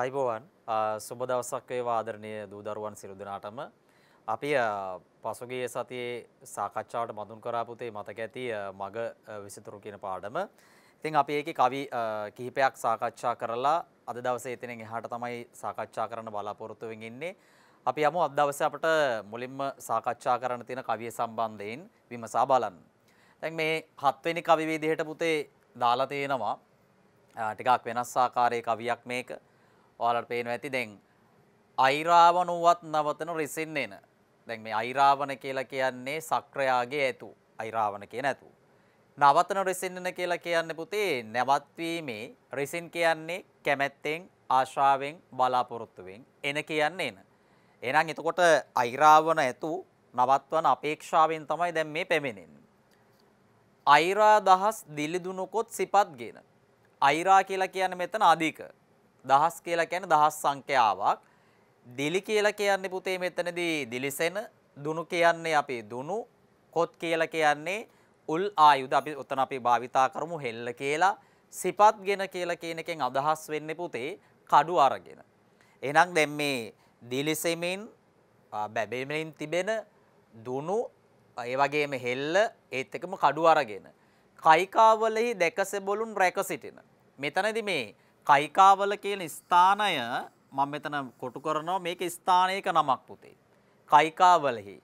අයිබෝවන් සුබ දවසක් වේවා ආදරණීය දූ දරුවන් සියලු දෙනාටම අපි පසුගිය සතියේ සාකච්ඡාවට මඳුන් කරාපු තේ මතක ඇති මග විසිතුරු කියන පාඩම. ඉතින් අපි ඒකේ කවි කිහිපයක් සාකච්ඡා කරලා අද දවසේ එතනින් එහාට තමයි සාකච්ඡා කරන්න බලාපොරොත්තු වෙමින් ඉන්නේ. අපි යමු අද දවසේ අපට මුලින්ම සාකච්ඡා කරන්න තියෙන කවිය සම්බන්ධයෙන් විමසා බලන්න. දැන් මේ හත්වෙනි කවි විදිහට පුතේ දාලා තියෙනවා ටිකක් වෙනස් ආකාරයේ කවියක් මේක. ඔයාලට පේනවා ඇති දැන් අයිරාවණුවත් නවතන රිසින් එන. දැන් මේ අයිරාවණ කියලා කියන්නේ සක්‍රයාගේ ඇතු. අයිරාවණ කියන ඇතු. නවතන රිසින් එන කියලා කියන්නේ පුතේ නැවත්වීමේ රිසින් කියන්නේ කැමැත්තෙන් ආශාවෙන් බලාපොරොත්තුවෙන් එන කියන්නේ එන. එහෙනම් එතකොට අයිරාවණ ඇතු නවත්වන අපේක්ෂාවෙන් තමයි දැන් මේ පැමිණෙන්නේ. අයිරා දහස් දිලිදුනකොත් සිපත් ගෙන. අයිරා කියලා කියන්නේ මෙතන අධික. දහස් කියලා කියන්නේ දහස් සංඛ්‍යාවක්. දිලි කියලා කියන්නේ පුතේ මෙතනදී දිලිසෙන, දුනු කියන්නේ අපි දුනු, කොත් කියලා කියන්නේ උල් ආයුධ අපි උතන අපි භාවිතා කරමු හෙල්ල කියලා. සිපත්ගෙන කියලා කියන එකෙන් අදහස් වෙන්නේ පුතේ කඩු අරගෙන. එහෙනම් දැන් මේ දිලිසෙමින් බැබෙමින් තිබෙන දුනු ඒ වගේම හෙල්ල ඒත් එකම කඩු අරගෙන කයිකාවලෙහි දැකසෙබොලුන් රැක සිටින. මෙතනදි මේ කයිකාවල කියන ස්ථානය මම මෙතන කොටු කරනවා මේක ස්ථානයක නමක් පුතේ. කයිකාවලෙහි.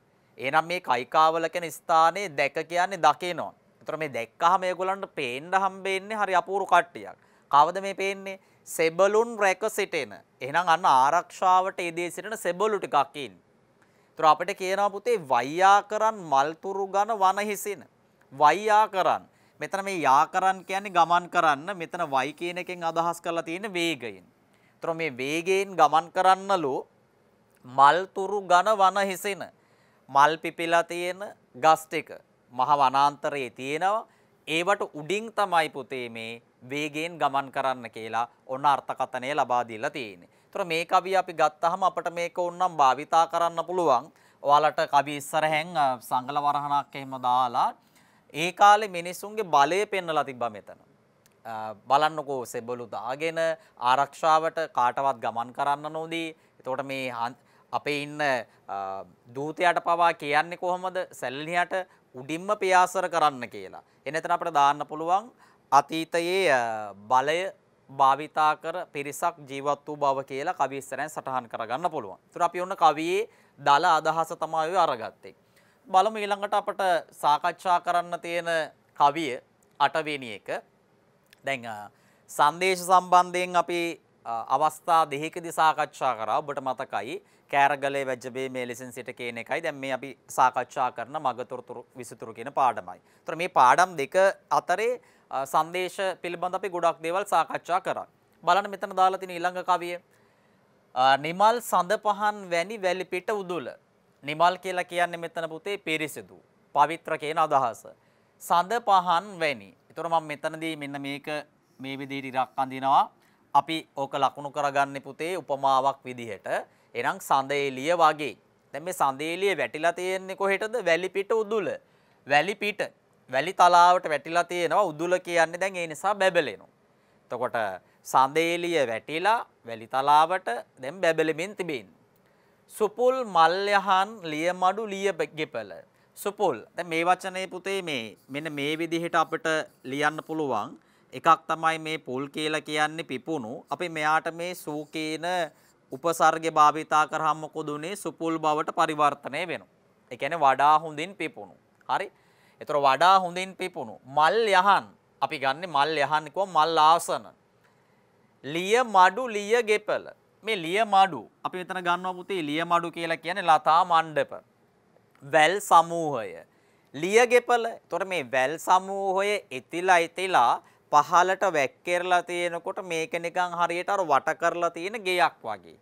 එහෙනම් මේ කයිකාවල කියන ස්ථානේ දැක කියන්නේ දකිනවා. ඒතර මේ දැක්කහම ඒගොල්ලන්ට පේන්න හම්බෙන්නේ හරි අපූර්ව කට්ටියක්. කවද මේ පේන්නේ? සෙබළුන් රැක සිටෙන. එහෙනම් අන්න ආරක්ෂාවට එදී සිටින සෙබළු ටිකක් ඉන්න. ඒතර අපිට කියනවා පුතේ වයියාකරන් මල්තුරු ඝන වනහිසින. වයියාකරන් මෙතන මේ යාකරන් කියන්නේ ගමන් කරන්න මෙතන y කියන එකෙන් අදහස් කරලා තියෙන වේගයෙන්. ඒතර මේ වේගයෙන් ගමන් කරන්නලු මල් තුරු ඝන වන හිසෙන මල් පිපිලා තියෙන ගස් ටික මහ වනාන්තරයේ තියෙනවා ඒවට උඩින් තමයි පුතේ මේ වේගයෙන් ගමන් කරන්න කියලා ඔන්න අර්ථකථනය ලබා දීලා තියෙන්නේ. ඒතර මේ කවිය අපි ගත්තාම අපිට මේක ඕනම් භාවිතා කරන්න පුළුවන්. ඔයාලට කවි ඉස්සරහෙන් සංගල වරහණක් එහෙම දාලා ඒ කාලේ මිනිසුන්ගේ බලය පෙන්වලා තිබ්බා මෙතන. බලන්නකෝ සෙබළු දාගෙන ආරක්ෂාවට කාටවත් ගමන් කරන්න නොදී එතකොට මේ අපේ ඉන්න දූතයාට පවා කියන්නේ කොහොමද සැලලියට උඩින්ම පියාසර කරන්න කියලා. එනතන අපිට දාන්න පුළුවන් අතීතයේ බලය භාවිතා කර පිරිසක් ජීවත් වූ බව කියලා කවි ඉස්සරහින් සටහන් කරගන්න පුළුවන්. ඒතර අපි ඔන්න කවියේ දල අදහස තමයි අරගත්තේ. බලමු ඊළඟට අපට සාකච්ඡා කරන්න තියෙන කවිය අටවෙනි එක. දැන් සංදේශ සම්බන්ධයෙන් අපි අවස්ථා දෙකකදී සාකච්ඡා කරා. ඔබට මතකයි කෑරගලේ වැජ්ජබේ මේ ලෙසින් සිට කියන එකයි. දැන් මේ අපි සාකච්ඡා කරන මගතොරතුරු විසතුරු කියන පාඩමයි. ඒතර මේ පාඩම් දෙක අතරේ සංදේශ පිළිබඳ අපි ගොඩක් දේවල් සාකච්ඡා කරා. බලන්න මෙතන දාලා තියෙන ඊළඟ කවිය. නිමල් සඳ පහන් වැනි වැලිපිට උදුල නිමල් කියලා කියන්නේ මෙතන පුතේ පිරිසිදු, පවිත්‍ර කියන අදහස. සඳ පහන් වැනි. ඒතර මම මෙතනදී මෙන්න මේක මේ විදිහට ඉරක් අඳිනවා. අපි ඕක ලකුණු කරගන්නේ පුතේ උපමාවක් විදිහට. එහෙනම් සඳ එළිය වගේ. දැන් මේ සඳ එළිය වැටිලා තියෙන්නේ කොහෙටද? වැලි පිට උදුල. වැලි පිට වැලි තලාවට වැටිලා තියෙනවා උදුල කියන්නේ දැන් ඒ නිසා බැබලෙනවා. එතකොට සඳ එළිය වැටිලා වැලි තලාවට දැන් බැබලෙමින් තිබෙන්නේ. සුපුල් මල්යහන් ලියමඩු ලිය ගෙපල. සුපුල් දැන් මේ වචනේ පුතේ මේ මෙන්න මේ විදිහට අපිට ලියන්න පුළුවන්. එකක් තමයි මේ පුල් කියලා කියන්නේ පිපුණු. අපි මෙයාට මේ සූ කියන උපසර්ගේ භාවිතා කරාම මොකද උනේ? සුපුල් බවට පරිවර්තනය වෙනවා. ඒ කියන්නේ වඩා හොඳින් පිපුණු. හරි? ඒතර වඩා හොඳින් පිපුණු. මල් යහන් අපි ගන්නෙ මල් යහන් කිව්ව මල් ආසන. ලිය මඩු ලිය ගෙපල. මේ ලියමඩු අපි මෙතන ගන්නවා පුතේ ලියමඩු කියලා කියන්නේ ලතා මණ්ඩප වැල් සමූහය ලියගෙපල එතකොට මේ වැල් සමූහය එතිලා එතිලා පහලට වැක්කෙරලා තියෙනකොට මේක නිකන් හරියට අර වට කරලා තියෙන ගෙයක් වගේ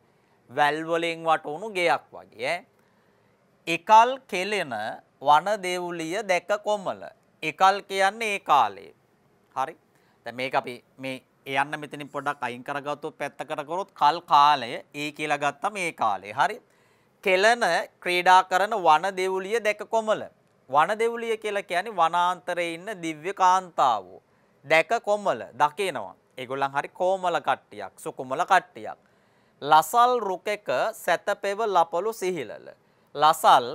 වැල් වලින් වටවුණු ගෙයක් වගේ එකල් කෙලෙන වන දෙවුලිය දැක කොමල එකල් කියන්නේ ඒ කාලේ හරි දැන් මේක අපි මේ යන්න මෙතනින් පොඩක් අයින් කරගත්තොත් පැත්තකට කරොත් කල් කාලය ඒ කියලා ගත්තම ඒ කාලේ. හරි. කෙලන ක්‍රීඩා කරන වන දෙවුලිය දැක කොමල. වන දෙවුලිය කියලා කියන්නේ වනාන්තරයේ ඉන්න දිව්‍ය කාන්තාවෝ. දැක කොමල දකිනවා. ඒගොල්ලන් හරි කොමල කට්ටියක්, සුකුමල කට්ටියක්. ලසල් රුකෙක සැතපෙව ලපලු සිහිලල. ලසල්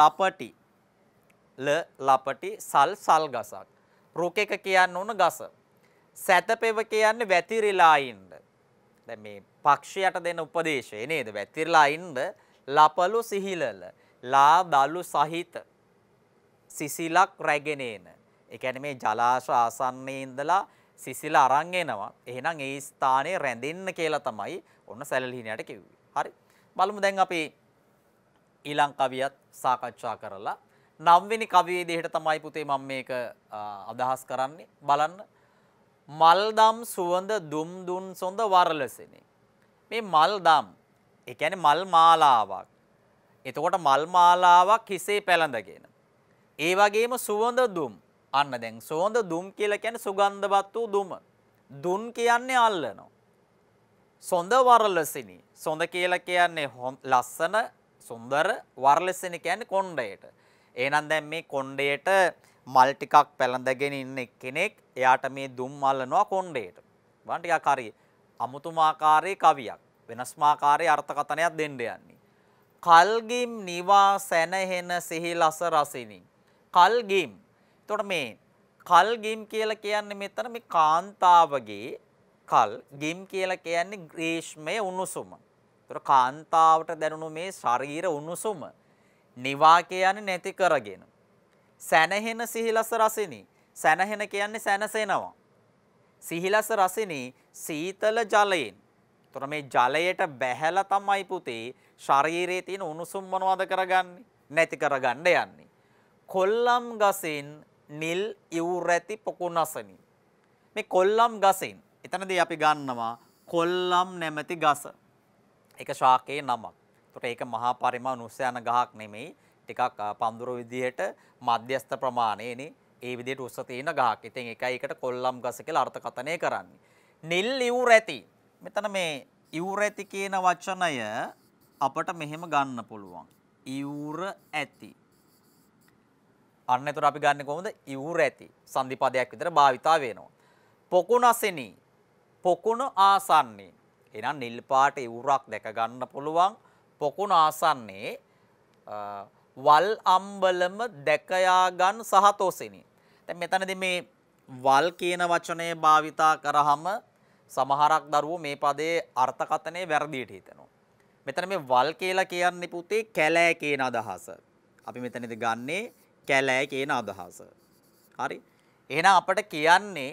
ලපටි ල ලපටි සල් සල් ගසක්. රුකෙක කියන්න ඕන ගස. සැතපෙව කියන්නේ වැතිරිලා ඉන්න. දැන් මේ පක්ෂයට දෙන උපදේශය නේද? වැතිරිලා ඉන්න ලපලු සිහිලල ලා දලු සහිත සිසිලක් රැගෙන එන. ඒ කියන්නේ මේ ජලාශ ආසන්නයේ ඉඳලා සිසිල අරන් එනවා. එහෙනම් ඒ ස්ථානයේ රැඳෙන්න කියලා තමයි ඔන්න සැලලිහිණියට කිව්වේ. හරි. බලමු දැන් අපි ඊළඟ කවියත් සාකච්ඡා කරලා නම්වෙනි කවියේ දෙහෙට තමයි පුතේ මම මේක අදහස් කරන්නේ. බලන්න මල්දම් සුවඳ දුම් දුන් සොඳ වරලසිනි. මේ මල්දම් ඒ කියන්නේ මල් මාලාවක්. එතකොට මල් මාලාවක් හිසේ පැලඳගෙන. ඒ වගේම සුවඳ දුම්. අන්න දැන් සුවඳ දුම් කියලා කියන්නේ සුගන්ධවත් වූ දුම. දුන් කියන්නේ අල්ලනවා. සොඳ වරලසිනි. සොඳ කියලා කියන්නේ ලස්සන, සුන්දර, වරලසිනි කියන්නේ කොණ්ඩයට. එහෙනම් දැන් මේ කොණ්ඩයට මල් ටිකක් පැලඳගෙන ඉන්න කෙනෙක් එයාට මේ දුම් මල්ලනවා කොණ්ඩේට. බලන්න ටිකක් හරි අමුතුමාකාරයේ කවියක්. වෙනස්මාකාරයේ අර්ථකථනයක් දෙන්න යන්නේ. කල්ගිම් නිවා සැනහෙන සිහිලස රසිනි. කල්ගිම්. එතකොට මේ කල්ගිම් කියලා කියන්නේ මෙතන මේ කාන්තාවගේ කල් ගිම් කියලා කියන්නේ ග්‍රීෂ්මයේ උණුසුම. එතකොට කාන්තාවට දැනුණු මේ ශරීර උණුසුම නිවා කියන්නේ නැති කරගෙන. සැනහෙන සිහිලස රසිනී. සැනහෙන කියන්නේ සැනසෙනවා. සිහිලස රසිනී සීතල ජලයෙන්. එතකොට මේ ජලයට බැහැලා තමයි පුතේ ශරීරයේ තියෙන උණුසුම් මොනවද කරගන්නේ? නැති කරගන්න යන්නේ. කොල්ලම් ගසින් නිල් ඉවුරැති පොකුණසනි. මේ කොල්ලම් ගසින් එතනදී අපි ගන්නවා කොල්ලම් නැමැති ගස. ඒක ශාකයේ නමක්. එතකොට ඒක මහා පරිමා නුස්සයන ගහක් නෙමෙයි. ටිකක් පඳුර විදිහට මධ්‍යස්ත ප්‍රමාණයනේ ඒ විදිහට උස්ස තියෙන ගහක්. ඉතින් එකයි එකට කොල්ලම් ගස කියලා අර්ථකථනය කරන්නේ. නිල් ඉවුර ඇති. මෙතන මේ ඉවුර ඇති කියන වචනය අපට මෙහෙම ගන්න පුළුවන්. ඉවුර ඇති. අන්න එතකොට අපි ගන්නේ කොහොමද? ඉවුර ඇති. සන්ධිපදයක් විතර භාවිතා වෙනවා. පොකුණසෙනි. පොකුණ ආසන්නේ. එහෙනම් නිල් පාට ඉවුරක් දැක ගන්න පුළුවන්. පොකුණ ආසන්නේ වල් අම්බලම දැකයාගන් සහතෝසෙනි. දැන් මෙතනදී මේ වල් කියන වචනය භාවිතා කරාම සමහරක් දරුවෝ මේ පදයේ අර්ථකථනය වැරදියට හිතනවා. මෙතන මේ වල් කියලා කියන්නේ පුතේ කැලෑ කියන අදහස. අපි මෙතනදී ගන්නේ කැලෑ කියන අදහස. හරි. එහෙනම් අපිට කියන්නේ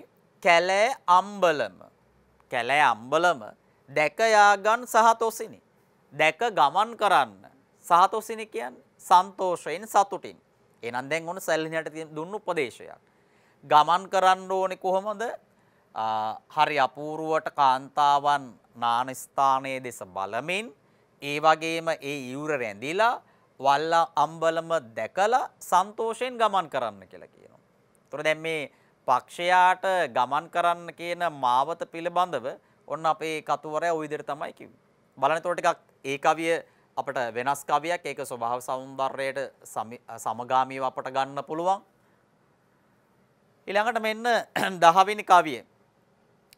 කැලෑ අම්බලම. කැලෑ අම්බලම දැකයාගන් සහතෝසිනි. දැක ගමන් කරන්න. සහතෝසිනේ කියන්නේ සන්තෝෂයෙන් සතුටින්. එහෙනම් දැන් ඔන්න සැලහිනයට දුන්න උපදේශයක්. ගමන් කරන්න ඕනේ කොහොමද? හරි අපූර්වට කාන්තාවන් නාන ස්ථානයේ දෙස බලමින් ඒ වගේම ඒ ඉවුර රැඳිලා වල්ල අම්බලම දැකලා සන්තෝෂයෙන් ගමන් කරන්න කියලා කියනවා. ඒතර දැන් මේ පක්ෂයාට ගමන් කරන්න කියන මාවත පිළිබඳව ඔන්න අපේ කතුවරයා ওই විදිහට තමයි කිව්වේ. බලන්න ඒතර ටිකක් ඒ කවිය අපට වෙනස් කවියක් ඒක ස්වභාව සෞන්දර්යයට සමගාමීව අපට ගන්න පුළුවන්. ඊළඟට මෙන්න 10 වෙනි කවිය.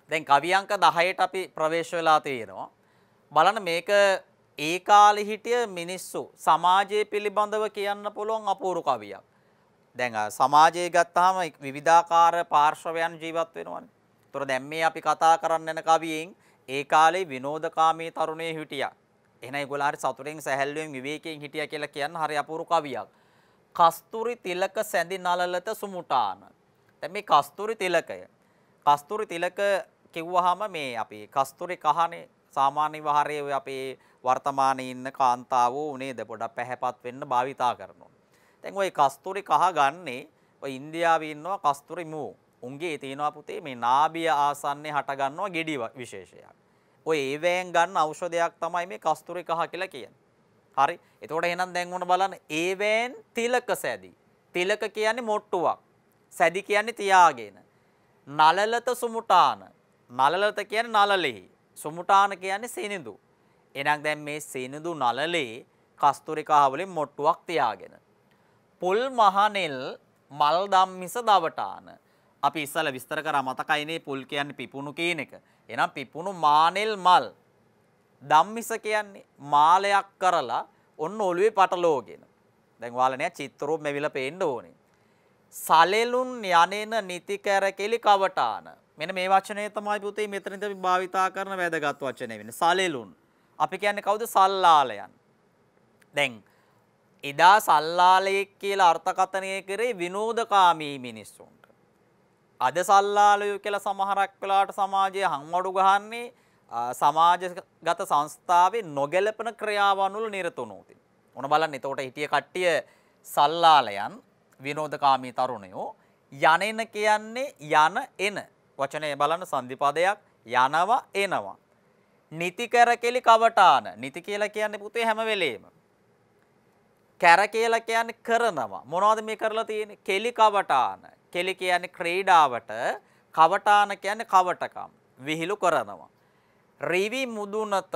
දැන් කවි අංක 10ට අපි ප්‍රවේශ වෙලා තියෙනවා. බලන්න මේක ඒ කාලේ හිටිය මිනිස්සු සමාජය පිළිබඳව කියන්න පුළුවන් අපූර්ව කවියක්. දැන් සමාජයේ ගත්තාම විවිධාකාර පාර්ශවයන් ජීවත් වෙනවනේ. ඒතර දැන් මේ අපි කතා කරන්න යන කවියෙන් ඒ කාලේ විනෝදකාමී තරුණයේ හිටියා. එහෙනම් ඒගොල්ලෝ හරි සතුටෙන් සැහැල්ලුවෙන් විවේකයෙන් හිටියා කියලා කියන හරි අපූර්ව කවියක්. කස්තුරි තිලක සැඳි නලලත සුමුටාන. දැන් මේ කස්තුරි තිලකය. කස්තුරි තිලක කිව්වහම මේ අපි කස්තුරි කහනේ සාමාන්‍ය විහාරයේ ඔය අපේ වර්තමානයේ ඉන්න කාන්තාවෝ උනේද පොඩක් පැහැපත් වෙන්න භාවිතා කරනවා. දැන් ওই කස්තුරි කහ ගන්නේ ඔය ඉන්දියාවේ ඉන්නවා කස්තුරි මූ. උන්ගේ තියෙනවා පුතේ මේ නාභිය ආසන්නේ හට ගන්නවා ගෙඩි විශේෂයක්. ඔය ඒවෑන් ගන්න ඖෂධයක් තමයි මේ කස්තුරි කහ කියලා කියන්නේ. හරි. එතකොට එහෙනම් දැන් ඔන්න බලන්න ඒවෑන් තිලක සැදි. තිලක කියන්නේ මොට්ටුවක්. සැදි කියන්නේ තියාගෙන. නලලත සුමුටාන. නලලත කියන්නේ නලලෙහි. සුමුටාන කියන්නේ සිනිඳු. එහෙනම් දැන් මේ සිනිඳු නලලේ කස්තුරි කහ වලින් මොට්ටුවක් තියාගෙන. පුල් මහනෙල් මල් දම්මිස දවටාන. අපි ඉස්සල විස්තර කරා මතකයිනේ පුල් කියන්නේ පිපුණු කියන එක. එහෙනම් පිපුණු මානෙල් මල් ධම්මිස කියන්නේ මාලයක් කරලා ඔන්න ඔළුවේ පටලෝගෙන. දැන් ඔයාලනේ චිත්‍රෝ මෙවිලා පේන්න ඕනේ. සලෙලුන් යනෙන නිති කැරකෙලි කවටාන. මෙන්න මේ වචනය තමයි පුතේ මෙතනදී අපි භාවිතා කරන වැදගත් වචනය වෙන්නේ. සලෙලුන්. අපි කියන්නේ කවුද? සල්ලාලයන්. දැන් එදා සල්ලාලයෙක් කියලා අර්ථකථනය කරේ විනෝදකාමී මිනිස්සුන්. අද සල්ලාලයෝ කියලා සමහරක් වෙලාවට සමාජයේ හම්වඩු ගහන්නේ සමාජගත සංස්ථාවේ නොගැලපෙන ක්‍රියාවන් වල නිරත වුණෝතින්. ඔන බලන්න එතකොට හිටිය කට්ටිය සල්ලාලයන් විනෝදකාමී තරුණයෝ යනෙන කියන්නේ යන එන වචනය බලන්න සන්ධිපදයක් යනවා එනවා. නිති කැරකෙලි කවටාන නිති කියලා කියන්නේ පුතේ හැම වෙලේම. කැර කියලා කියන්නේ කරනවා. මොනවද මේ කරලා තියෙන්නේ? කෙලි කවටාන. කෙලි කියන්නේ ක්‍රීඩාවට කවටාන කියන්නේ කවටකම් විහිළු කරනවා. රිවි මුදුනත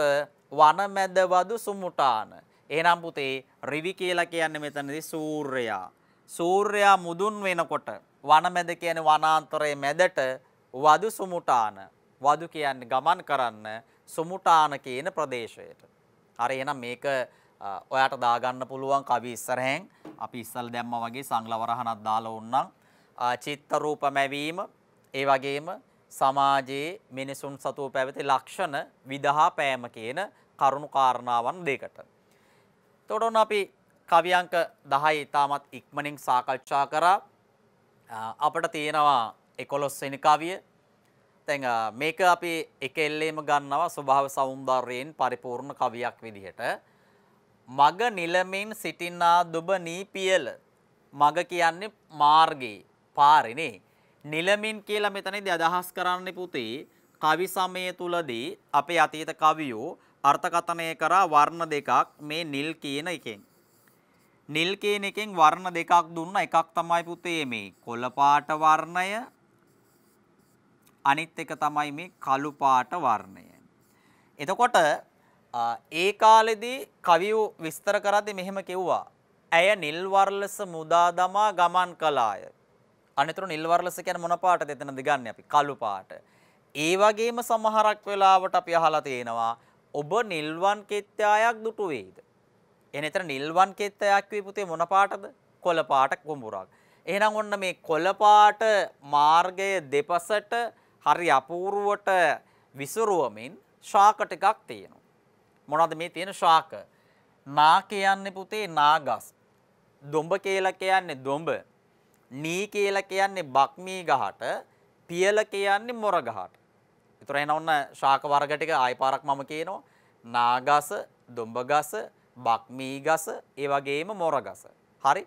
වනමැදවදු සුමුටාන. එහෙනම් පුතේ රිවි කියලා කියන්නේ මෙතනදී සූර්යයා. සූර්යයා මුදුන් වෙනකොට වනමැද කියන්නේ වනාන්තරයේ මැදට වදු සුමුටාන. වදු කියන්නේ ගමන් කරන්න සුමුටාන කියන ප්‍රදේශයට. හරි එහෙනම් මේක ඔයාට දාගන්න පුළුවන් කවි ඉස්සරහෙන් අපි ඉස්සල් දැම්මා වගේ සංගලවරහනක් දාලා උන්නම් චිත්ත රූප මැවීම ඒ වගේම සමාජයේ මිනිසුන් සතුව පැවති ලක්ෂණ විදහා පෑම කියන කරුණු කාරණාවන් දෙකට. එතකොට ඔන්න අපි කවි අංක 10 ඉතාමත් ඉක්මනින් සාකච්ඡා කරා. අපිට තියෙනවා 11 වෙනි කවිය. දැන් මේක අපි එකෙල්ලේම ගන්නවා ස්වභාව సౌందර්යයෙන් පරිපූර්ණ කවියක් විදිහට. මග නිලමින් සිටිනා දුබ නීපියල මග කියන්නේ මාර්ගයේ පාරෙනේ. නිලමින් කියලා මෙතනදී අදහස් කරන්නේ පුතේ කවි සමයේ තුලදී අපේ අතීත කවියෝ අර්ථකථනය කරා වර්ණ දෙකක් මේ නිල් කියන එකෙන්. නිල් කියන එකෙන් වර්ණ දෙකක් දුන්නා එකක් තමයි පුතේ මේ කොළ පාට වර්ණය අනිත් එක තමයි මේ කළු පාට වර්ණය. එතකොට ඒ කාලෙදී කවියෝ විස්තර කරද්දී මෙහෙම කිව්වා. ඇය නිල් වර්ලස මුදා දමා ගමන් කළාය. අනතුර නිල්වර්ලස කියන මොන පාටද එතනද ගන්න අපි කළු පාට. ඒ වගේම සමහරක් වෙලාවට අපි අහලා තියෙනවා ඔබ නිල්වන් කෙත්යායක් දුටු වේද? එහෙනම් එතන නිල්වන් කෙත්යායක් වේ පුතේ මොන පාටද? කොළ පාට කුඹුරක්. එහෙනම් ඔන්න මේ කොළ පාට මාර්ගය දෙපසට හරි අපූර්වට විසිරුවමින් ශාක ටිකක් තියෙනවා. මොනවද මේ තියෙන ශාක? නා කියන්නේ පුතේ නාගස්. දොඹ කියලා කියන්නේ දොඹ. නී කියලා කියන්නේ බක්මී ගහට, පියල කියන්නේ මොර ගහට. ඒතර එහෙනම් ඔන්න ශාක වර්ග ටික ආයිපාරක් මම කියනවා. නාගස, දුඹගස, බක්මී ගස, ඒ වගේම මොර ගස. හරි.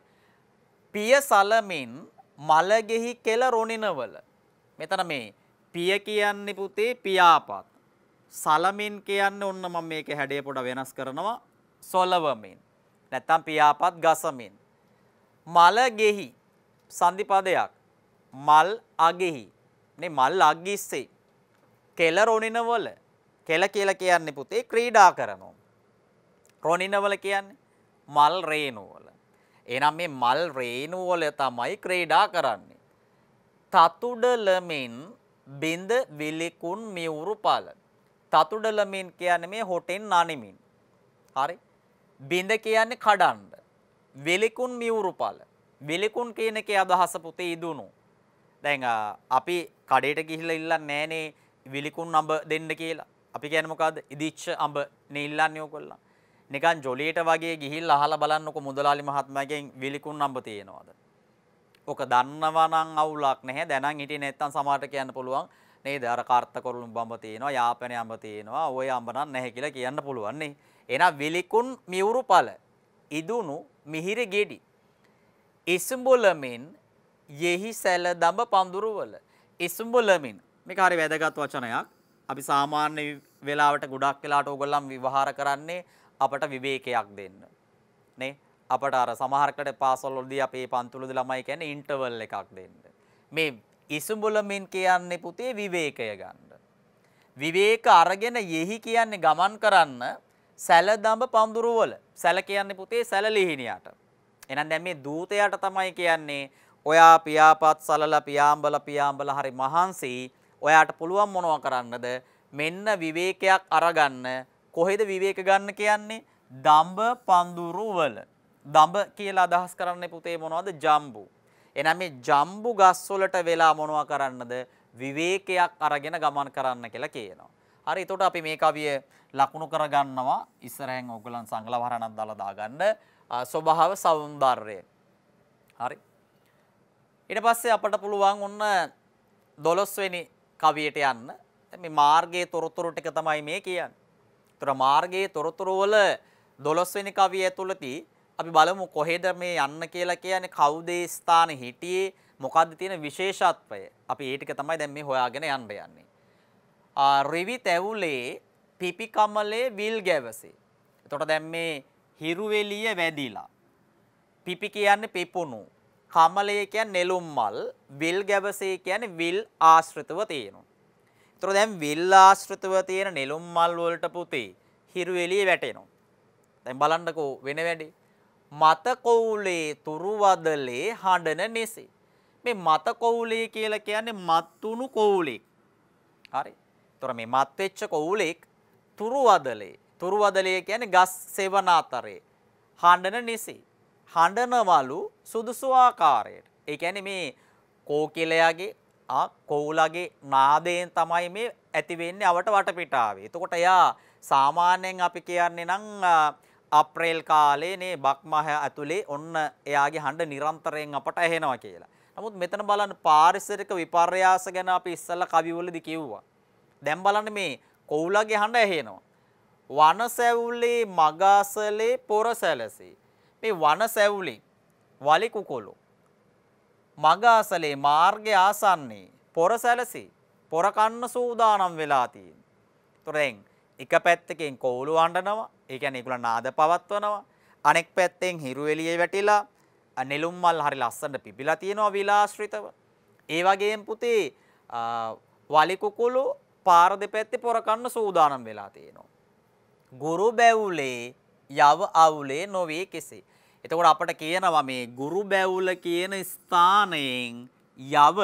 පිය සලමින් මලගෙහි කෙල රොණිනවල. මෙතන මේ පිය කියන්නේ පුතේ පියාපත්. සලමින් කියන්නේ ඔන්න මම මේකේ හැඩය පොඩ වෙනස් කරනවා. සොලවමින්. නැත්තම් පියාපත් ගසමින්. මලගෙහි සන්ධිපදයක් මල් අගෙහි නේ මල් අග්ගිස්සේ කෙල රොණිනවල කෙල කියලා කියන්නේ පුතේ ක්‍රීඩා කරනවා රොණිනවල කියන්නේ මල් රේණුවල එහෙනම් මේ මල් රේණුවල තමයි ක්‍රීඩා කරන්නේ තතුඩලමින් බින්ද විලිකුන් මිවුරු පල තතුඩලමින් කියන්නේ මේ හොටෙන් නනිමින් හරි බින්ද කියන්නේ කඩන්න විලිකුන් මිවුරු පල විලකුන් කියන එකේ අදහස පුතේ ඉදුණු. දැන් අපි කඩේට ගිහිල්ලා ඉල්ලන්නේ නෑනේ විලකුන් අඹ දෙන්න කියලා. අපි කියන්නේ මොකද්ද? ඉදිච්ච අඹ නේ ඉල්ලන්නේ ඔයගොල්ලෝ. නිකන් ජොලියට වගේ ගිහිල්ලා අහලා බලන්නකො මුදලාලි මහත්මයාගෙන් විලකුන් අඹ තියෙනවද? ඔක දන්නවා නම් අවුලක් නැහැ. දැනන් හිටියේ නැත්තම් සමහරට කියන්න පුළුවන් නේද? අර කාර්තකොරුළු බඹ තියෙනවා, යාපනය අඹ තියෙනවා. ওই අඹ නම් නැහැ කියලා කියන්න පුළුවන් නේ. එහෙනම් විලකුන් මිවුරුපල ඉදුණු මිහිරි ගෙඩි ඉස්ඹුලමින් යෙහි සැල දඹ පඳුරුවල ඉස්ඹුලමින් මේක හරි වැදගත් වචනයක්. අපි සාමාන්‍ය වෙලාවට ගොඩක් වෙලාට ඕගොල්ලන් විවහාර කරන්නේ අපට විවේකයක් දෙන්න. නේ? අපට අර සමහරකට පාසල්වලදී අපේ පන්තුලද ළමයි කියන්නේ ඉන්ටර්වල් එකක් දෙන්න. මේ ඉසුඹුලමින් කියන්නේ පුතේ විවේකය ගන්න. විවේක අරගෙන යෙහි කියන්නේ ගමන් කරන්න සැලදඹ පඳුරුවල. සැල කියන්නේ පුතේ සැලලිහිණියට. එහෙනම් දැන් මේ දූතයාට තමයි කියන්නේ ඔයා පියාපත් සලල පියාඹල පියාඹල හරි මහන්සි ඔයාට පුළුවන් මොනව කරන්නද මෙන්න විවේකයක් අරගන්න කොහෙද විවේක ගන්න කියන්නේ දඹ පඳුරු වල දඹ කියලා අදහස් කරන්නේ පුතේ මොනවද ජම්බු එහෙනම් මේ ජම්බු ගස් වලට වෙලා මොනව කරන්නද විවේකයක් අරගෙන ගමන් කරන්න කියලා කියනවා හරි එතකොට අපි මේ කවිය ලකුණු කරගන්නවා ඉස්සරහෙන් ඕගලන් සංගලවහරණක් දාලා දාගන්න ස්වභාව සෞන්දර්යය. හරි. ඊට පස්සේ අපට පුළුවන් ඔන්න 12 වෙනි කවියට යන්න. මේ මාර්ගයේ තොරතුරු ටික තමයි මේ කියන්නේ. ඒතර මාර්ගයේ තොරතුරු වල 12 වෙනි කවිය ඇතුළතදී අපි බලමු කොහෙද මේ යන්න කියලා කියන්නේ කවුද ඒ ස්ථානේ හිටියේ මොකද්ද තියෙන විශේෂත්වය. අපි ඒ ටික තමයි දැන් මේ හොයාගෙන යන්න යන්නේ. රිවි තැවුලේ පිපි කමලේ විල් ගැවසේ. එතකොට දැන් මේ හිරුවෙලිය වැදිලා. පිපි කියන්නේ පිපුණු. කමලය කියන්නේ නෙළුම් මල්, විල් ගැබසේ කියන්නේ විල් ආශ්‍රිතව තියෙනවා. ඒතර දැන් විල් ආශ්‍රිතව තියෙන නෙළුම් මල් වලට පුතේ හිරුවෙලිය වැටෙනවා. දැන් බලන්නකෝ වෙන වැඩි. මත කෝලේ තුරුවදලේ හඬන නිසි. මේ මත කෝලේ කියලා කියන්නේ මත්තුණු කෝලෙක්. හරි. ඒතර මේ මත් වෙච්ච කෝලෙක් තුරුවදලේ තුරුවදලිය කියන්නේ ගස් සෙවනාතරේ. හඬන නිසි. හඬනවලු සුදුසු ආකාරයට. ඒ කියන්නේ මේ කෝකිලයාගේ ආ කොවුලගේ නාදයෙන් තමයි මේ ඇති වෙන්නේ අවට වටපිටාවේ. එතකොට එයා සාමාන්‍යයෙන් අපි කියන්නේ නම් අප්‍රේල් කාලේ නේ බක්මහ ඇතුලේ ඔන්න එයාගේ හඬ නිරන්තරයෙන් අපට ඇහෙනවා කියලා. නමුත් මෙතන බලන්න පාරිසරික විපර්යාස ගැන අපි ඉස්සෙල්ලා කවිවලදී කිව්වා. දැන් බලන්න මේ කොවුලගේ හඬ ඇහෙනවා. වනසැවුලේ මගාසලේ පොර සැලසේ. මේ වනසැවුලේ වලි කුකුළු. මගාසලේ මාර්ගය ආසන්නේ පොර සැලසේ. පොර කන්න සූදානම් වෙලා තියෙන. තොරෙන් එක පැත්තකින් කෝලු අඬනවා. ඒ කියන්නේ ඒගොල්ලෝ නාද පවත්වනවා. අනෙක් පැත්තෙන් හිරු එළියේ වැටිලා නෙළුම් මල් හරි ලස්සනට පිපිලා තියෙනවා විලාශ්‍රිතව. ඒ වගේම පුතේ වලි කුකුළු පාර දෙපැත්තේ පොර කන්න සූදානම් වෙලා තියෙනවා. ගුරු බැවුලේ යව අවුලේ නොවේ කෙසේ. එතකොට අපට කියනවා මේ ගුරු බැවුල කියන ස්ථානයෙන් යව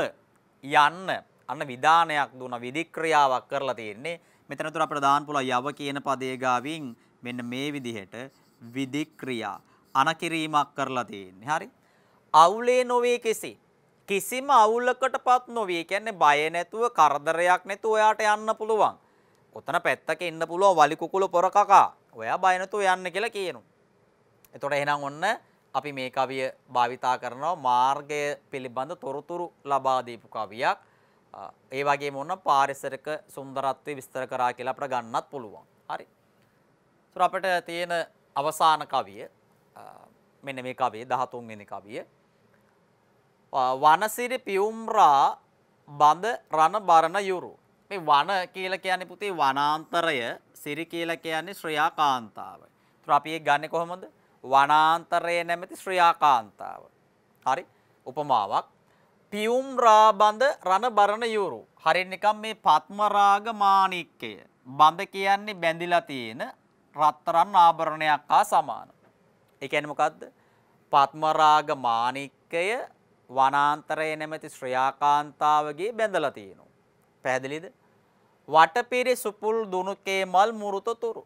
යන්න අන්න විධානයක් දුන විධික්‍රියාවක් කරලා තියෙන්නේ. මෙතන තුර අපිට දාන්න පුළුවන් යව කියන පදයේ ගාවින් මෙන්න මේ විදිහට විධික්‍රියා අනකිරීමක් කරලා තියෙන්නේ. හරි. අවුලේ නොවේ කෙසේ. කිසිම අවුලකටපත් නොවේ. කියන්නේ බය නැතුව කරදරයක් නැතුව ඔයාට යන්න පුළුවන්. ඔතන පැත්තක ඉන්න පුළුවන් වලි කුකුළු පොර කකා. ඔයා බය නැතුව යන්න කියලා කියනවා. එතකොට එහෙනම් ඔන්න අපි මේ කවිය භාවිතා කරනවා මාර්ගය පිළිබඳ තොරතුරු ලබා දීපු කවියක්. ඒ වගේම ඔන්න පාරිසරික සුන්දරත්වය විස්තර කරා කියලා අපිට ගන්නත් පුළුවන්. හරි. ඒතර අපිට තියෙන අවසාන කවිය මෙන්න මේ කවිය 13 වෙනි කවිය. වනසිරි පියුම්රා බඳ රණ බරණ යුරු මේ වන කියලා කියන්නේ පුතේ වනාන්තරය, සිරි කියලා කියන්නේ ශ්‍රියාකාන්තාව. ඒතර අපි ඒක ගන්නෙ කොහොමද? වනාන්තරයේ නැමැති ශ්‍රියාකාන්තාව. හරි? උපමාවක්. පියුම් රාබඳ රණබරණ යුරු. හරින් නිකම් මේ පත්මරාග මාණික්කය. බඳ කියන්නේ බැඳිලා තියෙන රත්තරන් ආභරණයක් හා සමාන. ඒ කියන්නේ මොකද්ද? පත්මරාග මාණික්කය වනාන්තරයේ නැමැති ශ්‍රියාකාන්තාවගේ බැඳලා තියෙනවා. පැහැදිලිද? වටපිරි සුපුල් දුනුකේ මල් මුරුතතුරු.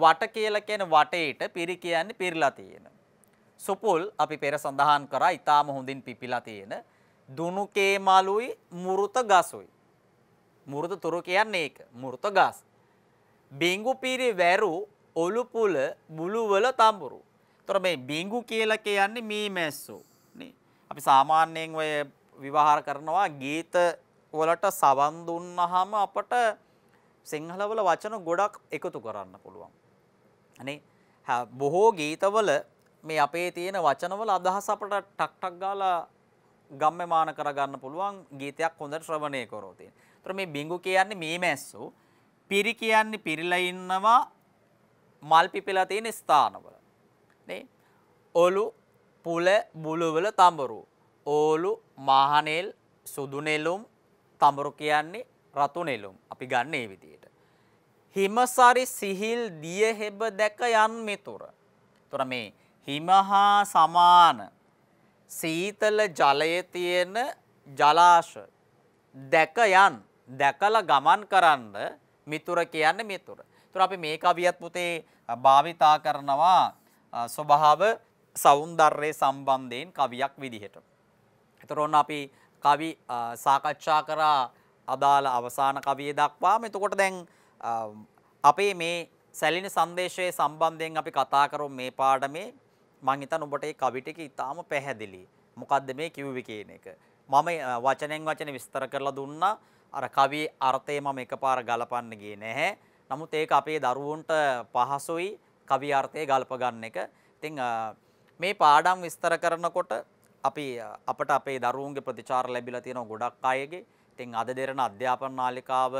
වට කියලා කියන වටේට පිරි කියන්නේ පිරලා තියෙන. සුපුල් අපි පෙර සඳහන් කරා ඊටාම හොඳින් පිපිලා තියෙන. දුනුකේ මලුයි මුරුත ගසුයි. මුරුත තුරු කියන්නේ ඒක. මුරුත ගස්. බිංගු පිරි වැරු ඔලු පුල බුලුවල තඹුරු. එතකොට මේ බිංගු කියලා කියන්නේ මේ මැස්සෝ නේ. අපි සාමාන්‍යයෙන් ඔය විවහාර කරනවා ගීත වලට සවන් දුන්නාම අපට සිංහලවල වචන ගොඩක් එකතු කරන්න පුළුවන්. අනේ බොහෝ ගීතවල මේ අපේ තියෙන වචනවල අදහස අපට ටක් ටක් ගාලා ගම්මමාන කරගන්න පුළුවන් ගීතයක් හොඳට ශ්‍රවණය කරොත්. ඒතර මේ බිඟු කියන්නේ මේ මැස්සෝ, පිරි කියන්නේ පිරිලා ඉන්නවා මල් පිපිලා තියෙන ස්ථානවල. නේ? ඔලු, පුල, බුලුවල තඹරු. ඕලු, මහනෙල්, සුදු නෙළුම්, තඹරු කියන්නේ රතු නෙළුම්. අපි ගන්න ඒ විදිහට. හිමසරි සිහිල් දියහෙබ දැක යන් මිතුර. එතකොට මේ හිමහා සමාන සීතල ජලයේ තියෙන ජලාශ දැක යන් දැකලා ගමන් කරන්න මිතුර කියන්නේ මිතුර. එතකොට අපි මේ කවියත් පුතේ භාවිතා කරනවා ස්වභාව సౌందර්යය සම්බන්ධයෙන් කවියක් විදිහට. එතකොට අපි කවි සාකච්ඡා කරා අදාළ අවසාන කවිය දක්වාම එතකොට දැන් අපේ මේ සැලින සංදේශයේ සම්බන්ධයෙන් අපි කතා කරමු මේ පාඩමේ මම හිතන ඔබට මේ කවි ටික ඉතාම පැහැදිලි. මොකද්ද මේ කිව්වේ කියන එක. මම වචනෙන් වචන විස්තර කරලා දුන්නා. අර කවියේ අර්ථය මම එකපාර ගලපන්න ගියේ නැහැ. නමුත් ඒක අපේ දරුවන්ට පහසුයි කවි අර්ථය ගලප ගන්න එක. ඉතින් මේ පාඩම් විස්තර කරනකොට අපි අපට අපේ දරුවන්ගේ ප්‍රතිචාර ලැබිලා තියෙනවා ගොඩක් අයගේ. ඉතින් අද දෙරණ අධ්‍යාපන නාලිකාව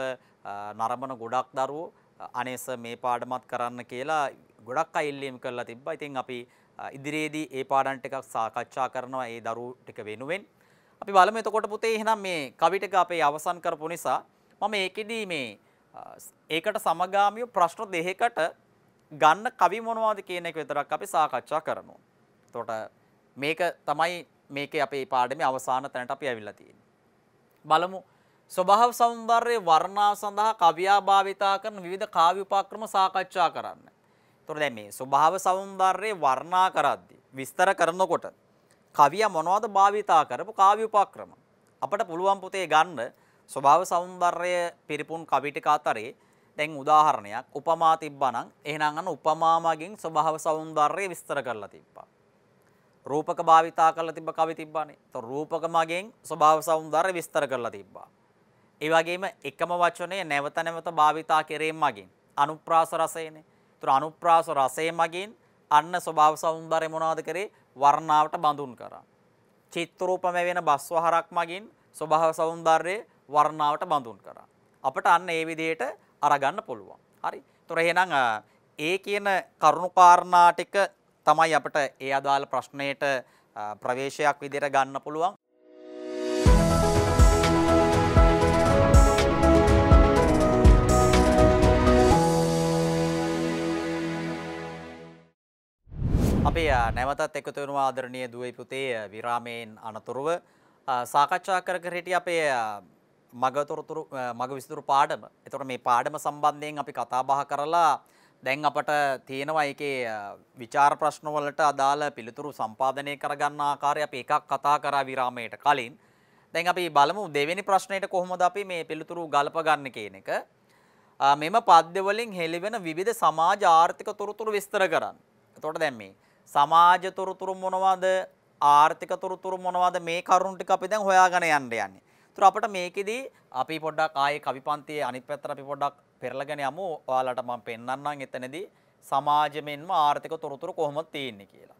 නරඹන ගොඩක් දරුවෝ අනේ සර් මේ පාඩමත් කරන්න කියලා ගොඩක් අය ඉල්ලීම් කරලා තිබ්බා. ඉතින් අපි ඉදිරියේදී ඒ පාඩම් ටිකක් සාකච්ඡා කරනවා ඒ දරුවෝ ටික වෙනුවෙන්. අපි බලමු එතකොට පුතේ එහෙනම් මේ කවි ටික අපේ අවසන් කරපු නිසා මම ඒකෙදී මේ ඒකට සමගාමීව ප්‍රශ්න දෙකකට ගන්න කවි මොනවද කියන එක විතරක් අපි සාකච්ඡා කරනවා. එතකොට මේක තමයි මේකේ අපේ පාඩමේ අවසාන තැනට අපි ඇවිල්ලා තියෙන්නේ. බලමු ස්වභාව సౌందර්යයේ වර්ණා සඳහා කවියා භාවිතා කරන විවිධ කාව්‍ය උපක්‍රම සාකච්ඡා කරන්න. එතකොට දැන් මේ ස්වභාව సౌందර්යයේ වර්ණා කරද්දී විස්තර කරනකොට කවියා මොනවද භාවිතා කරපු කාව්‍ය උපක්‍රම අපට පුළුවන් පුතේ ගන්න ස්වභාව సౌందර්යය පිරිපුන් කවි ටික අතරේ දැන් උදාහරණයක් උපමා තිබ්බනම් එහෙනම් අන්න උපමා මගින් ස්වභාව సౌందර්යය විස්තර කරලා තිබ්බා. රූපක භාවිතා කරලා තිබ්බ කවි තිබ්බානේ. તો රූපක මගෙන් ස්වභාව సౌందර්ය විස්තර කරලා තිබ්බා. ඒ වගේම එකම වචනය නැවත නැවත භාවිතා කිරීම මගින් අනුප්‍රාස රසයනේ. ඒතර අනුප්‍රාස රසය මගින් අන්න ස්වභාව సౌందර්ය මොනවාද කරේ? වර්ණාවට බඳුන් කරා. චිත්‍රූපම වෙන බස්වහරක් මගින් ස්වභාව సౌందර්යය වර්ණාවට බඳුන් කරා. අපට අන්න ඒ විදිහට අරගන්න පුළුවන්. හරි. ඒතර එහෙනම් ඒ කියන කරුණු කාරණා ටික තමයි අපට ඒ අදාළ ප්‍රශ්නයට ප්‍රවේශයක් විදිහට ගන්න පුළුවන්. අපි නැවතත් එකතු වෙනවා ආදරණීය දුවේ පුතේ විරාමයෙන් අනතුරුව සාකච්ඡා කර කර හිටිය අපේ මගතොරතුරු මග විසතුරු පාඩම. එතකොට මේ පාඩම සම්බන්ධයෙන් අපි කතා බහ කරලා දැන් අපට තියෙනවා එකේ විචාර ප්‍රශ්නවලට අදාළ පිළිතුරු සම්පාදනය කරගන්න ආකාරය අපි එකක් කතා කරා විරාමයට කලින්. දැන් අපි බලමු දෙවෙනි ප්‍රශ්නයට කොහොමද අපි මේ පිළිතුරු ගලප ගන්න කියන එක. මෙම පද්‍ය වලින් හෙළිවෙන විවිධ සමාජ ආර්ථික තොරතුරු විස්තර කරන්න. එතකොට දැන් මේ සමාජ තොරතුරු මොනවද? ආර්ථික තොරතුරු මොනවද? මේ කරුණු ටික අපි දැන් හොයාගෙන යන්න යන්නේ. ඒතර අපිට මේකෙදී අපි පොඩ්ඩක් ආයේ කවිපන්තියේ අනිත් පැත්තට අපි පොඩ්ඩක් පෙරලගෙන යමු ඔයාලට මම පෙන්වන්නම් එතනදී සමාජෙමෙන්ම ආර්ථික තොරතුරු කොහොමද තියෙන්නේ කියලා.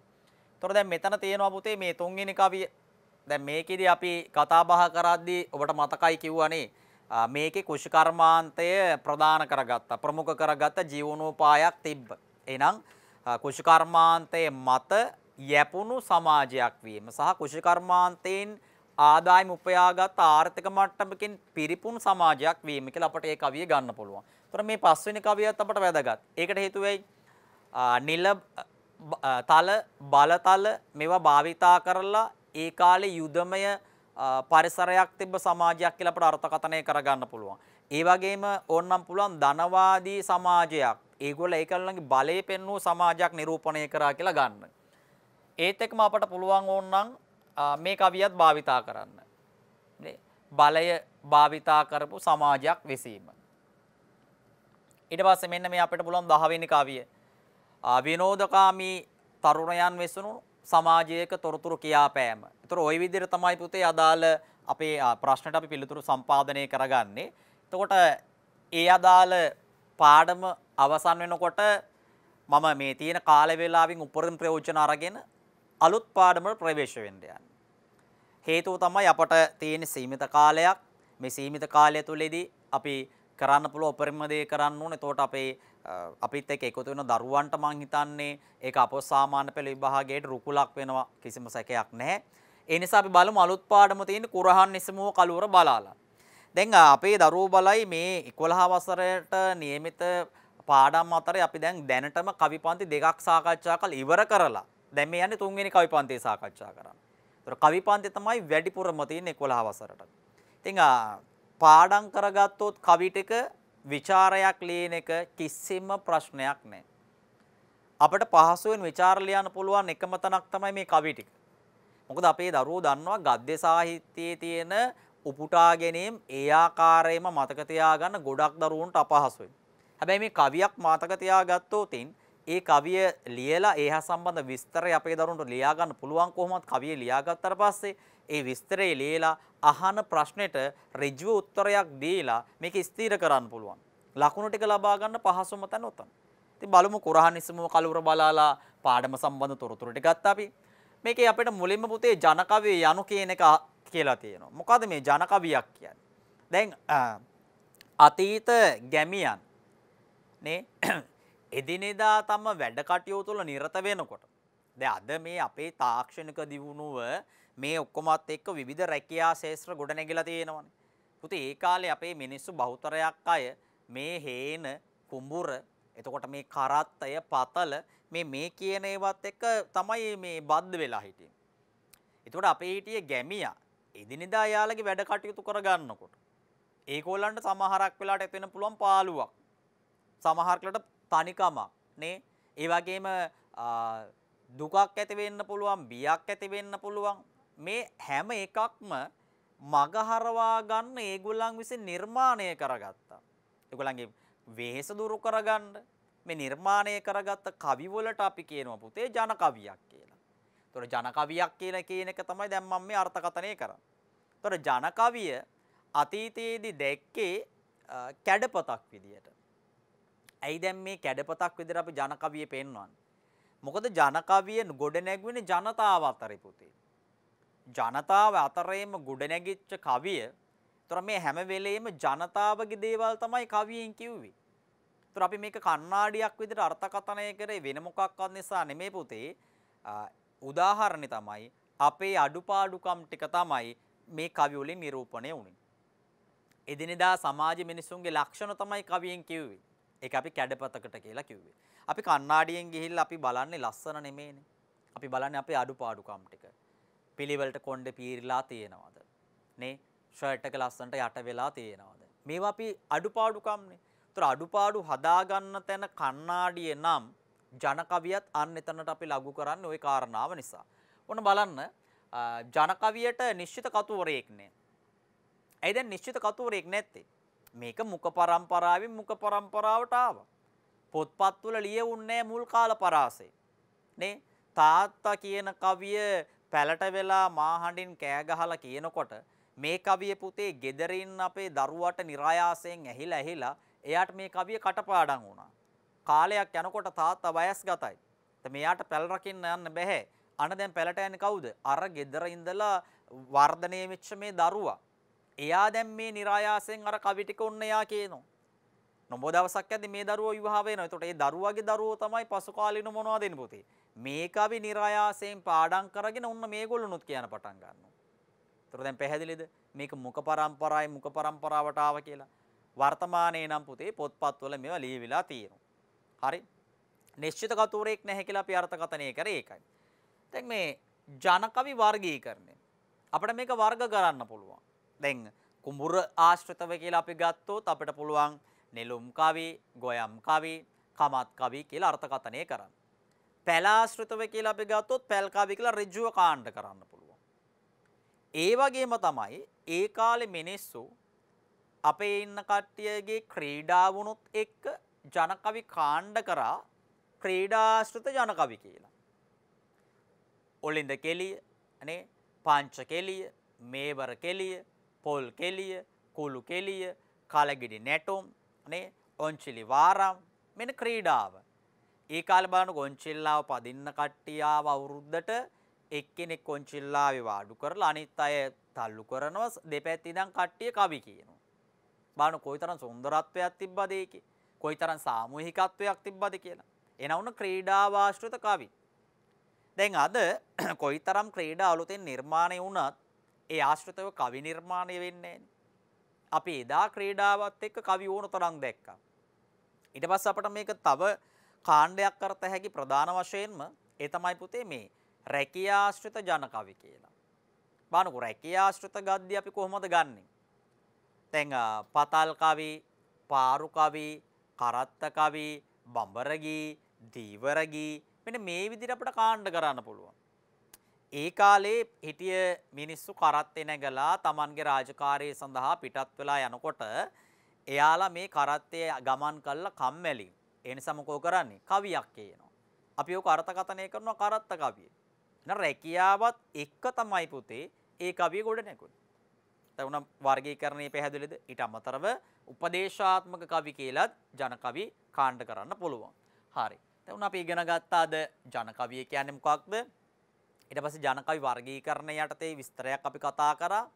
එතකොට දැන් මෙතන තියෙනවා පුතේ මේ තුන්වෙනි කවිය. දැන් මේකෙදී අපි කතා බහ කරද්දී ඔබට මතකයි කිව්වනේ මේකේ කුෂකර්මාන්තය ප්‍රධාන කරගත්තා ප්‍රමුඛ කරගත්ත ජීවනෝපායක් තිබ්බ. එහෙනම් කුෂකර්මාන්තයේ මත යැපුණු සමාජයක් වීම සහ කුෂකර්මාන්තයෙන් ආදායම උපයාගත් ආර්ථික මට්ටමකින් පිරිපුන් සමාජයක් වීම කියලා අපට ඒ කවිය ගන්න පුළුවන්. ඒතර මේ පස්වෙනි කවියත් අපට වැදගත්. ඒකට හේතුව වෙයි නිල තල බලතල මේවා භාවිතා කරලා ඒ කාලේ යුදමය පරිසරයක් තිබ්බ සමාජයක් කියලා අපට අර්ථකථනය කරගන්න පුළුවන්. ඒ වගේම ඕනනම් පුළුවන් ධනවාදී සමාජයක්. ඒගොල්ල ඒකල්ලන්ගේ බලය පෙන්වූ සමාජයක් නිරූපණය කරා කියලා ගන්න. ඒත් එක්කම අපට පුළුවන් ඕනනම් මේ කවියත් භාවිතා කරන්න. බලය භාවිතා කරපු සමාජයක් විසීම. ඊට පස්සේ මෙන්න මේ අපිට පුළුවන් 10 වෙනි කවිය. විනෝදකාමී තරුණයන් වෙසුණු සමාජයක තොරතුරු කියාපෑම. ඒතර ওই විදිහට තමයි පුතේ අදාළ අපේ ප්‍රශ්නට අපි පිළිතුරු සම්පාදනය කරගන්නේ. එතකොට ඒ අදාළ පාඩම අවසන් වෙනකොට මම මේ තියෙන කාල වේලාවෙන් උපරිම ප්‍රයෝජන අරගෙන අලුත් පාඩමට ප්‍රවේශ වෙන්න යන්නේ. හේතුව තමයි අපට තියෙන සීමිත කාලයක්. මේ සීමිත කාලය තුලදී අපි කරන්න පුළුවන් උපරිම දේ කරන්න ඕනේ. එතකොට අපේ අපිත් එක්ක එකතු වෙන දරුවන්ට මං හිතන්නේ ඒක අපෝ සාමාන්‍ය පෙළ විභාගයේ රුකුලක් වෙනවා කිසිම සැකයක් නැහැ. ඒ නිසා අපි බලමු අලුත් පාඩම තියෙන කුරහන් නිසමුව කලවර බලාලා. දැන් අපේ දරුවෝ බලයි මේ 11 වසරේට નિયમિત පාඩම් අතරේ අපි දැන් දැනටම කවිපන්ති දෙකක් සාකච්ඡා කරලා ඉවර කරලා දැන් මේ යන්නේ තුන්වෙනි කවි පන්තිය සාකච්ඡා කරන්න. ඒතර කවි පන්තිය තමයි වැඩිපුරම තියෙන්නේ 11 වසරට. ඉතින් පාඩම් කරගත්තොත් කවි ටික ਵਿਚාරයක් ලියන එක කිසිම ප්‍රශ්නයක් නැහැ. අපිට පහසුවෙන් ਵਿਚාර ලියන්න පුළුවන් එකම තැනක් තමයි මේ කවි ටික. මොකද අපේ දරුවෝ දන්නවා ගද්‍ය සාහිත්‍යයේ තියෙන උපුටා ගැනීම ඒ ආකාරයෙන්ම මතක තියාගන්න ගොඩක් දරුවන්ට අපහසුයි. හැබැයි මේ කවියක් මතක තියාගත්තොතින් ඒ කවිය ලියලා ඒ හා සම්බන්ධ විස්තරය අපේ දරුවන්ට ලියා ගන්න පුළුවන් කොහොමද කවිය ලියාගත්තට පස්සේ ඒ විස්තරය ලියලා අහන ප්‍රශ්නෙට ඍජුව උත්තරයක් දීලා මේක ස්ථිර කරන්න පුළුවන්. ලකුණු ටික ලබා ගන්න පහසුම තැන උතන. ඉතින් බලමු කුරහන් ඉස්මුව කලවර බලාලා පාඩම සම්බන්ධ තොරතුරු ටික ගත්තා අපි. මේකේ අපිට මුලින්ම පුතේ ජන කවිය යනු කියන එක කියලා තියෙනවා. මොකද මේ ජන කවියක් කියන්නේ? දැන් අතීත ගැමියන් නේ එදිනෙදා තම වැඩ කටයුතුල නිරත වෙනකොට. දැ අද මේ අපේ තාක්ෂණක දියුණුව මේ ඔක්කොමත් එක්ක විධ රැකයා සේත්‍ර ගොඩනැගිලා තියෙනවන. පුති ඒ කාලේ අපේ මිනිස්සු බෞතරයක් අය මේ හේන කුම්බුර එතකොට මේ කරත්තය පතල මේ මේ කියන ඒවත් එක්ක තමයි මේ බද්ධ වෙලා හිටිය. එතුට අපේ හිටිය ගැමියා එදිනිදා යාලගේ වැඩ කටයුතු කරගන්නකොට. ඒකෝල්ලන්ට සමහරක් වෙලාට ඇතිවෙන පුළුවන් පාලුවක් සමහරකට තනිකමක් නේ ඒ වගේම දුකක් ඇති වෙන්න පුළුවන් බියක් ඇති වෙන්න පුළුවන් මේ හැම එකක්ම මගහරවා ගන්න ඒගොල්ලන් විසින් නිර්මාණය කරගත්තා ඒගොල්ලන්ගේ වෙහෙස දුරු කරගන්න මේ නිර්මාණය කරගත්ත කවි වලට අපි කියනවා පුතේ ජන කවියක් කියලා. ඒතොර ජන කවියක් කියලා කියන එක තමයි දැන් මම මේ අර්ථකථනය කරන්නේ. ඒතොර ජන කවිය අතීතයේදී දැක්කේ කැඩපතක් විදියට. ඇයි දැන් මේ කැඩපතක් විදිහට අපි ජන කවියේ පෙන්වන්නේ? මොකද ජන කවිය ගොඩ නැගුණේ ජනතාව අතරේ පුතේ. ජනතාව අතරේම ගොඩ නැගිච්ච කවිය. ඒතර මේ හැම වෙලෙම ජනතාවගේ දේවල් තමයි කවියෙන් කිව්වේ. ඒතර අපි මේක කණ්ණාඩියක් විදිහට අර්ථකථනය කරේ වෙන මොකක්වත් නිසා නෙමෙයි පුතේ. උදාහරණේ තමයි අපේ අඩුපාඩුකම් ටික තමයි මේ කවි වලින් නිරූපණය වුණේ. එදිනෙදා සමාජ මිනිසුන්ගේ ලක්ෂණ තමයි කවියෙන් කිව්වේ. ඒක අපි කැඩපතකට කියලා කිව්වේ. අපි කණ්ණාඩියෙන් ගිහිල්ලා අපි බලන්නේ ලස්සන නෙමෙයිනේ. අපි බලන්නේ අපේ අඩුපාඩුකම් ටික. පිළිවෙලට කොණ්ඩේ පීරිලා තියෙනවද? නේ? ෂර්ට් එක ලස්සනට යට වෙලා තියෙනවද? මේවා අපි අඩුපාඩුකම්නේ. ඒතර අඩුපාඩු හදාගන්න තැන කණ්ණාඩියේ නම් ජනකවියත් අන්න එතනට අපි ලඝු කරන්නේ ওই කාරණාව නිසා. ඔන්න බලන්න ජනකවියට නිශ්චිත කතුවරයෙක් නෑ. ඇයි දැන් නිශ්චිත කතුවරයෙක් නැත්තේ? මේක මුඛ પરම්පරාවෙන් මුඛ પરම්පරාවට ආවා. පොත්පත්වල ලියවුන්නේ මුල් කාල පරාසය. නේ තාත්තා කියන කවිය පැලට වෙලා මාහඬින් කෑ ගහලා කියනකොට මේ කවිය පුතේ gederin අපේ දරුවට નિરાයාසයෙන් ඇහිලා ඇහිලා එයාට මේ කවිය කටපාඩම් වුණා. කාලයක් යනකොට තාත්තා වයස්ගතයි. ඉතින් මෙයාට පැල රකින්න යන්න බෑ. අන දැන් පැලට යන්නේ කවුද? අර gedera ඉඳලා වර්ධනය වෙච්ච මේ දරුවා. එයා දැන් මේ નિરાයාසයෙන් අර කවිටික ඔන්න එයා කියනවා. නොබෝ දවසක් ඇද්දි මේ දරුවෝ විවාහ වෙනවා. එතකොට ඒ දරුවාගේ දරුවෝ තමයි පසු කාලින මොනවා දෙන්න පුතේ. මේ කවි નિરાයාසයෙන් පාඩම් කරගෙන ඔන්න මේගොල්ලොනුත් කියන පටන් ගන්නවා. එතකොට දැන් පැහැදිලිද? මේක මුක පරම්පරායි මුක පරම්පරාවට ආව කියලා. වර්තමානයේ නම් පුතේ පොත්පත්වල මේවා ලියවිලා තියෙනවා. හරි. නිශ්චිත කතුරෙක් නැහැ කියලා අපි අර්ථකථනය කරේ ඒකයි. දැන් මේ ජනකවි වර්ගීකරණය අපිට මේක වර්ග කරන්න පුළුවන්. දැන් කුඹුර ආශ්‍රිතව කියලා අපි ගත්තොත් අපිට පුළුවන් නෙළුම් කවි, ගොයම් කවි, කමත් කවි කියලා අර්ථකථනය කරන්න. පැල ආශ්‍රිතව කියලා අපි ගත්තොත් පැල් කවි කියලා ඍජුව කාණ්ඩ කරන්න පුළුවන්. ඒ වගේම තමයි ඒ කාලේ මිනිස්සු අපේ ඉන්න කට්ටියගේ ක්‍රීඩා වුණොත් එක්ක ජන කවි කාණ්ඩ කරා ක්‍රීඩා ආශ්‍රිත ජන කවි කියලා. ඔලින්ද කෙලිය, අනේ පංච කෙලිය, මේවර කෙලිය, පොල් කෙලිය, කුළු කෙලිය, කලගිඩි නැටුම් නේ ඔංචිලි වාරම් මෙන්න ක්‍රීඩාව. ඒ කාලේ බලන කොංචිල්ලාව පදින්න කට්ටිය ආව අවුරුද්දට එක්කෙනෙක් කොංචිල්ලාවේ වාඩු කරලා අනිත් අය තල්ලු කරනවා දෙපැත්තේ ඉඳන් කට්ටිය කවි කියනවා. බලන්න කොයිතරම් සුන්දරත්වයක් තිබ්බද ඒකේ. කොයිතරම් සාමූහිකත්වයක් තිබ්බද කියලා. එන වුණ ක්‍රීඩාව ආශ්‍රිත කවි. දැන් අද කොයිතරම් ක්‍රීඩා අලුතෙන් නිර්මාණය වුණත් ඒ ආශ්‍රිතව කවි නිර්මාණය වෙන්නේ අපි එදා ක්‍රීඩාවත් එක්ක කවි ඕන තරම් දැක්කා. ඊට පස්සේ අපිට මේක තව කාණ්ඩයක් කරත හැකි ප්‍රධාන වශයෙන්ම ඒ තමයි පුතේ මේ රැකියාශ්‍රිත ජන කවි කියලා. බලන්නකො රැකියාශ්‍රිත ගද්දි අපි කොහොමද ගන්නෙ? දැන් පතල් කවි, පාරු කවි, කරත්ත කවි, බඹරගී, දීවරගී මෙන්න මේ විදිහට අපිට කාණ්ඩ කරන්න පුළුවන්. ඒ කාලේ හිටිය මිනිස්සු කරත් එනගලා තමන්ගේ රාජකාරය සඳහා පිටත් වෙලා යනකොට එයාලා මේ කරත්තය ගමන් කල්ලා කම්මැලි. ඒ නිසා මොකෝ කරන්නේ? කවියක් කියනවා. අපි ඔක අර්ථකථනය කරනවා කරත්ත කවිය. න රැකියාවත් එක්ක තමයි පුතේ ඒ කවිය ගොඩ නැගුණේ. තවුණ වර්ගීකරණය පැහැදිලිද? ඊට අමතරව උපදේශාත්මක කවි කියලා ජන කවි කාණ්ඩ කරන්න පුළුවන්. හරි. දැන් අපි ඉගෙන ගත්තාද ජන කවිය කියන්නේ මොකක්ද? ඊට පස්සේ ජනකවි වර්ගීකරණය යටතේ විස්තරයක් අපි කතා කරා.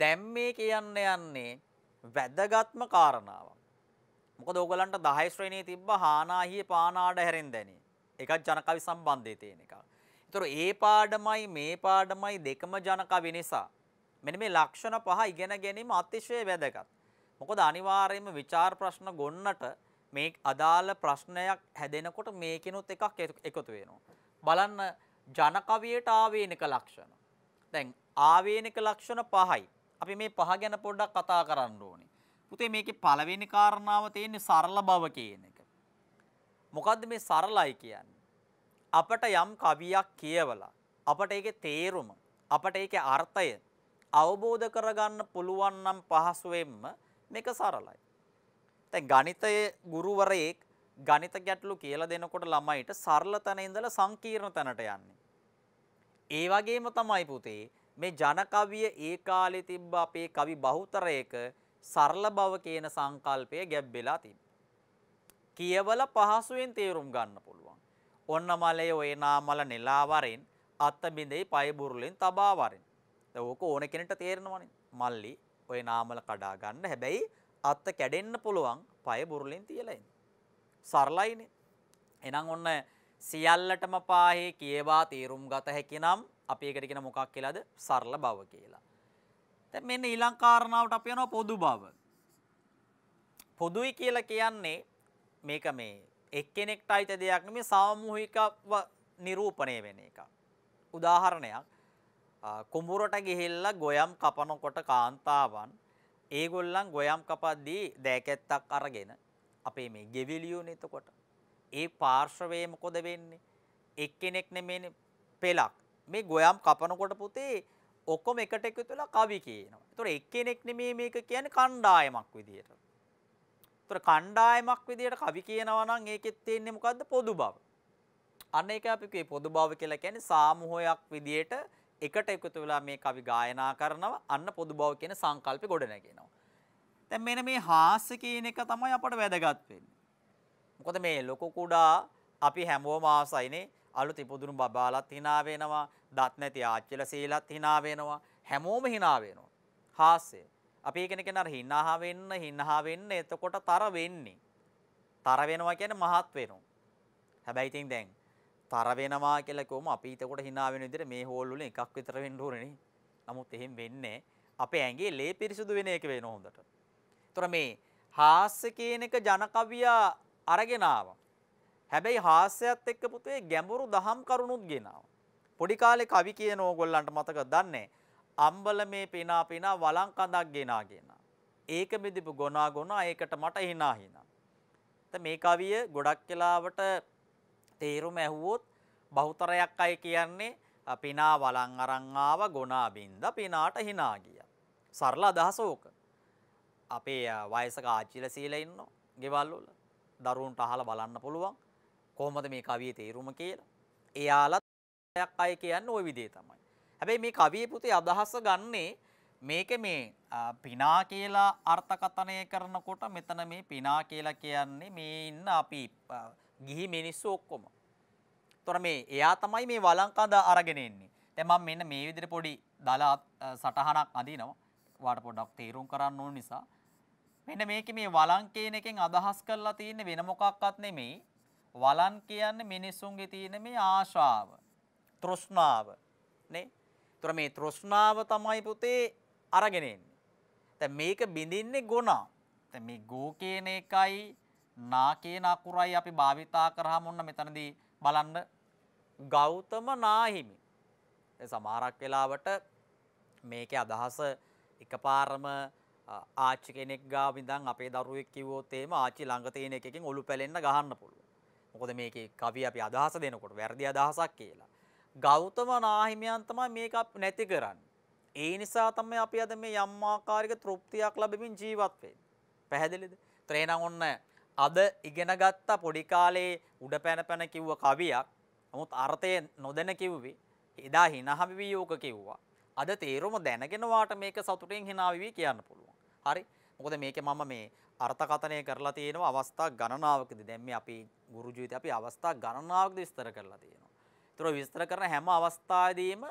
දැන් මේ කියන්න යන්නේ වැදගත්ම කාරණාව. මොකද ඕගලන්ට 10 ශ්‍රේණියේ තිබ්බ හානාහියේ පානාඩ හැරෙන් දැනි. එකත් ජනකවි සම්බන්ධයේ තියෙන එක. ඒතර ඒ පාඩමයි මේ පාඩමයි දෙකම ජනකවි නිසා මෙන්න මේ ලක්ෂණ පහ ඉගෙන ගැනීම අතිශය වැදගත්. මොකද අනිවාර්යයෙන්ම વિચાર ප්‍රශ්න ගොන්නට මේ අදාළ ප්‍රශ්නයක් හැදෙනකොට මේකිනුත් එකක් එකතු වෙනවා. බලන්න ජනකවියට ආවේනික ලක්ෂණ. දැන් ආවේනික ලක්ෂණ පහයි. අපි මේ පහ ගැන පොඩ්ඩක් කතා කරන්න ඕනේ. පුතේ මේකේ පළවෙනි කාරණාව තියෙන්නේ සරල බව කියන එක. මොකද්ද මේ සරලයි කියන්නේ? අපට යම් කවියක් කියවලා අපට ඒකේ තේරුම, අපට ඒකේ අර්ථය අවබෝධ කරගන්න පුළුවන් නම් පහසුවෙන්ම මේක සරලයි. දැන් ගණිතයේ ගුරුවරයෙක් ගණිත ගැටලු කියලා දෙනකොට ළමයිට සරල තැන ඉඳලා සංකීර්ණ තැනට යන්නේ. ඒ වගේම තමයි පුතේ මේ ජනකවිය ඒ කාලේ තිබ්බ අපේ කවි බහුතරයක සරල බව කියන සංකල්පය ගැබ් වෙලා තිබ්බා. කියවල පහසුවෙන් තේරුම් ගන්න පුළුවන්. ඔන්න මලේ ඔය නාමල නෙලාවරෙන් අත්ත බිඳේ පය බුරුලෙන් තබා වරෙන්. ඕක ඕන කෙනෙට තේරෙනවනේ. මල්ලි ඔය නාමල කඩා ගන්න. හැබැයි අත්ත කැඩෙන්න පුළුවන් පය බුරුලෙන් තියලා එන්න. සරලයිනේ. එහෙනම් ඔන්න සියල්ලටම පාහේ කියවා තේරුම් ගත හැකිනම් අපි ඒකට කියන මොකක් කියලාද? සරල බව කියලා. දැන් මෙන්න ඊළඟ කාරණාවට අපි යනවා පොදු බව. පොදුයි කියලා කියන්නේ මේක මේ එක්කෙනෙක්ට අයිති දෙයක් නෙමෙයි සාමූහිකව නිරූපණය වෙන එක. උදාහරණයක් කුඹුරට ගිහිල්ලා ගොයම් කපනකොට කාන්තාවන් ඒගොල්ලන් ගොයම් කපද්දී දෑකැත්තක් අරගෙන අපේ මේ ගෙවිලියෝනේ එතකොට ඒ පාර්ශවයේ මොකද වෙන්නේ? එක්කෙනෙක් නෙමෙයිනේ පෙලක්. මේ ගොයම් කපනකොට පුතේ ඔක්කොම එකට එකතු වෙලා කවි කියනවා. ඒතොර එක්කෙනෙක් නෙමෙයි මේක කියන්නේ කණ්ඩායමක් විදියට. ඒතොර කණ්ඩායමක් විදියට කවි කියනවා නම් ඒකෙත් තියෙන්නේ මොකද්ද පොදු බව. අන්න ඒක අපි කියේ පොදු බව කියලා කියන්නේ සාමූහයක් විදියට එකට එකතු වෙලා මේ කවි ගායනා කරනවා. අන්න පොදු බව කියන සංකල්පේ ගොඩනගෙනවා. දැන් මෙන්න මේ හාස්‍ය කියන එක තමයි අපට වැදගත් වෙන්නේ. මොකද මේ ලොකු කුඩා අපි හැමෝම ආසයිනේ අලුත් ඉපදුණු බබාලත් hina වෙනවා දත් නැති ආච්චිල සීලත් hina වෙනවා හැමෝම hina වෙනවා හාස්‍ය අපි කියන කෙනා hina වෙන්න hina වෙන්න එතකොට තර වෙන්නේ තර වෙනවා කියන්නේ මහත් වෙනවා හැබැයි ඉතින් දැන් තර වෙනවා කියලා කිව්වම අපි එතකොට hina වෙන විදිහට මේ හෝල් වලින් එකක් විතර වෙන්න ඕනේ නමුත් එහෙම වෙන්නේ අපේ ඇඟේ ලේ පිරිසුදු වෙන එක වෙන හොඳට. ඒතර මේ හාස්‍ය කියන එක ජනකවියා අරගෙන ආවා. හැබැයි හාස්‍යයත් එක්ක පුතේ ගැඹුරු දහම් කරුණුත් ගෙනාව. පොඩි කාලේ කවි කියන ඕගොල්ලන්ට මතක දන්නේ අම්බල මේ පිනා පිනා වලං කඳක් ගෙනා ගෙනා. ඒක බෙදපු ගොනා ගොනා ඒකට මට hina hina. මේ කවිය ගොඩක් වෙලාවට තේරුම ඇහුවොත් බහුතරයක් අය කියන්නේ පිනා වලං අරන් ආව ගොනා බින්ද පිනාට hina ගියා. සරල අදහස ඕක. අපේ වයසක ආච්චිලා සීලා ඉන්නෝ ගෙවල් වල. දරුවන්ට අහලා බලන්න පුළුවන්. කොහොමද මේ කවියේ තේරුම කියලා. එයාලත් අය කියන්නේ ওই විදිහේ තමයි. හැබැයි මේ කවියේ පුතේ අදහස ගන්නේ මේක මේ පිනා කියලා අර්ථකථනය කරනකොට මෙතන මේ පිනා කියලා කියන්නේ මේ ඉන්න අපි ගිහි මිනිස්සු ඔක්කොම. ඒතොර මේ එයා තමයි මේ වළංකඳ අරගෙන එන්නේ. දැන් මම මෙන්න මේ විදිහට පොඩි දලා සටහනක් අඳිනවා. වාට පොඩ්ඩක් තීරුම් කරන්න ඕන නිසා මෙන්න මේකේ මේ වළං කියන එකෙන් අදහස් කරලා තියෙන්නේ වෙන මොකක්වත් නෙමෙයි. වළං කියන්නේ මිනිසුන්ගේ තියෙන මේ ආශාව, තෘෂ්ණාව නේ. ඒතර මේ තෘෂ්ණාව තමයි පුතේ අරගෙන එන්නේ. දැන් මේක බිඳින්නේ ගුණා. දැන් මේ ගෝ කියන එකයි නා කියන අකුරයි අපි භාවිතා කරාම ඔන්න මෙතනදී බලන්න ගෞතම නාහිමි. සමහරක් වෙලාවට මේකේ අදහස එකපාරම ආච්චි කෙනෙක් ගාව ඉඳන් අපේ දරුවෙක් කිව්වොත් එහෙම ආච්චි ළඟ තියෙන එකකින් ඔලු පැලෙන්න ගහන්න පුළුවන්. මොකද මේකේ කවි අපි අදහස දෙනකොට වැරදි අදහසක් කියලා. ගෞතම නාහිමියන් තමයි මේක නැති කරන්නේ. ඒ නිසා තමයි අපි අද මේ යම් ආකාරයක තෘප්තියක් ලැබෙමින් ජීවත් වෙන්නේ. පැහැදිලිද? ත්‍රේණම් ඔන්න අද ඉගෙන ගත්ත පොඩි කාලේ උඩ පැන පැන කිව්ව කවියක්. නමුත් අර්ථය නොදැන කිව්වේ. එදා hina havi යෝග කිව්වා. අද තේරුම දැනගෙන වාට මේක සතුටින් hina වෙවි කියන්න පුළුවන්. හරි. මොකද මේකේ මම මේ අර්ථකථනය කරලා තියෙනවා අවස්ථා ගණනාවකදී. දැන් මේ අපි ගුරු ජීවිතේ අපි අවස්ථා ගණනාවකදී විස්තර කරලා තියෙනවා. ඒතර විස්තර කරන හැම අවස්ථාවේදීම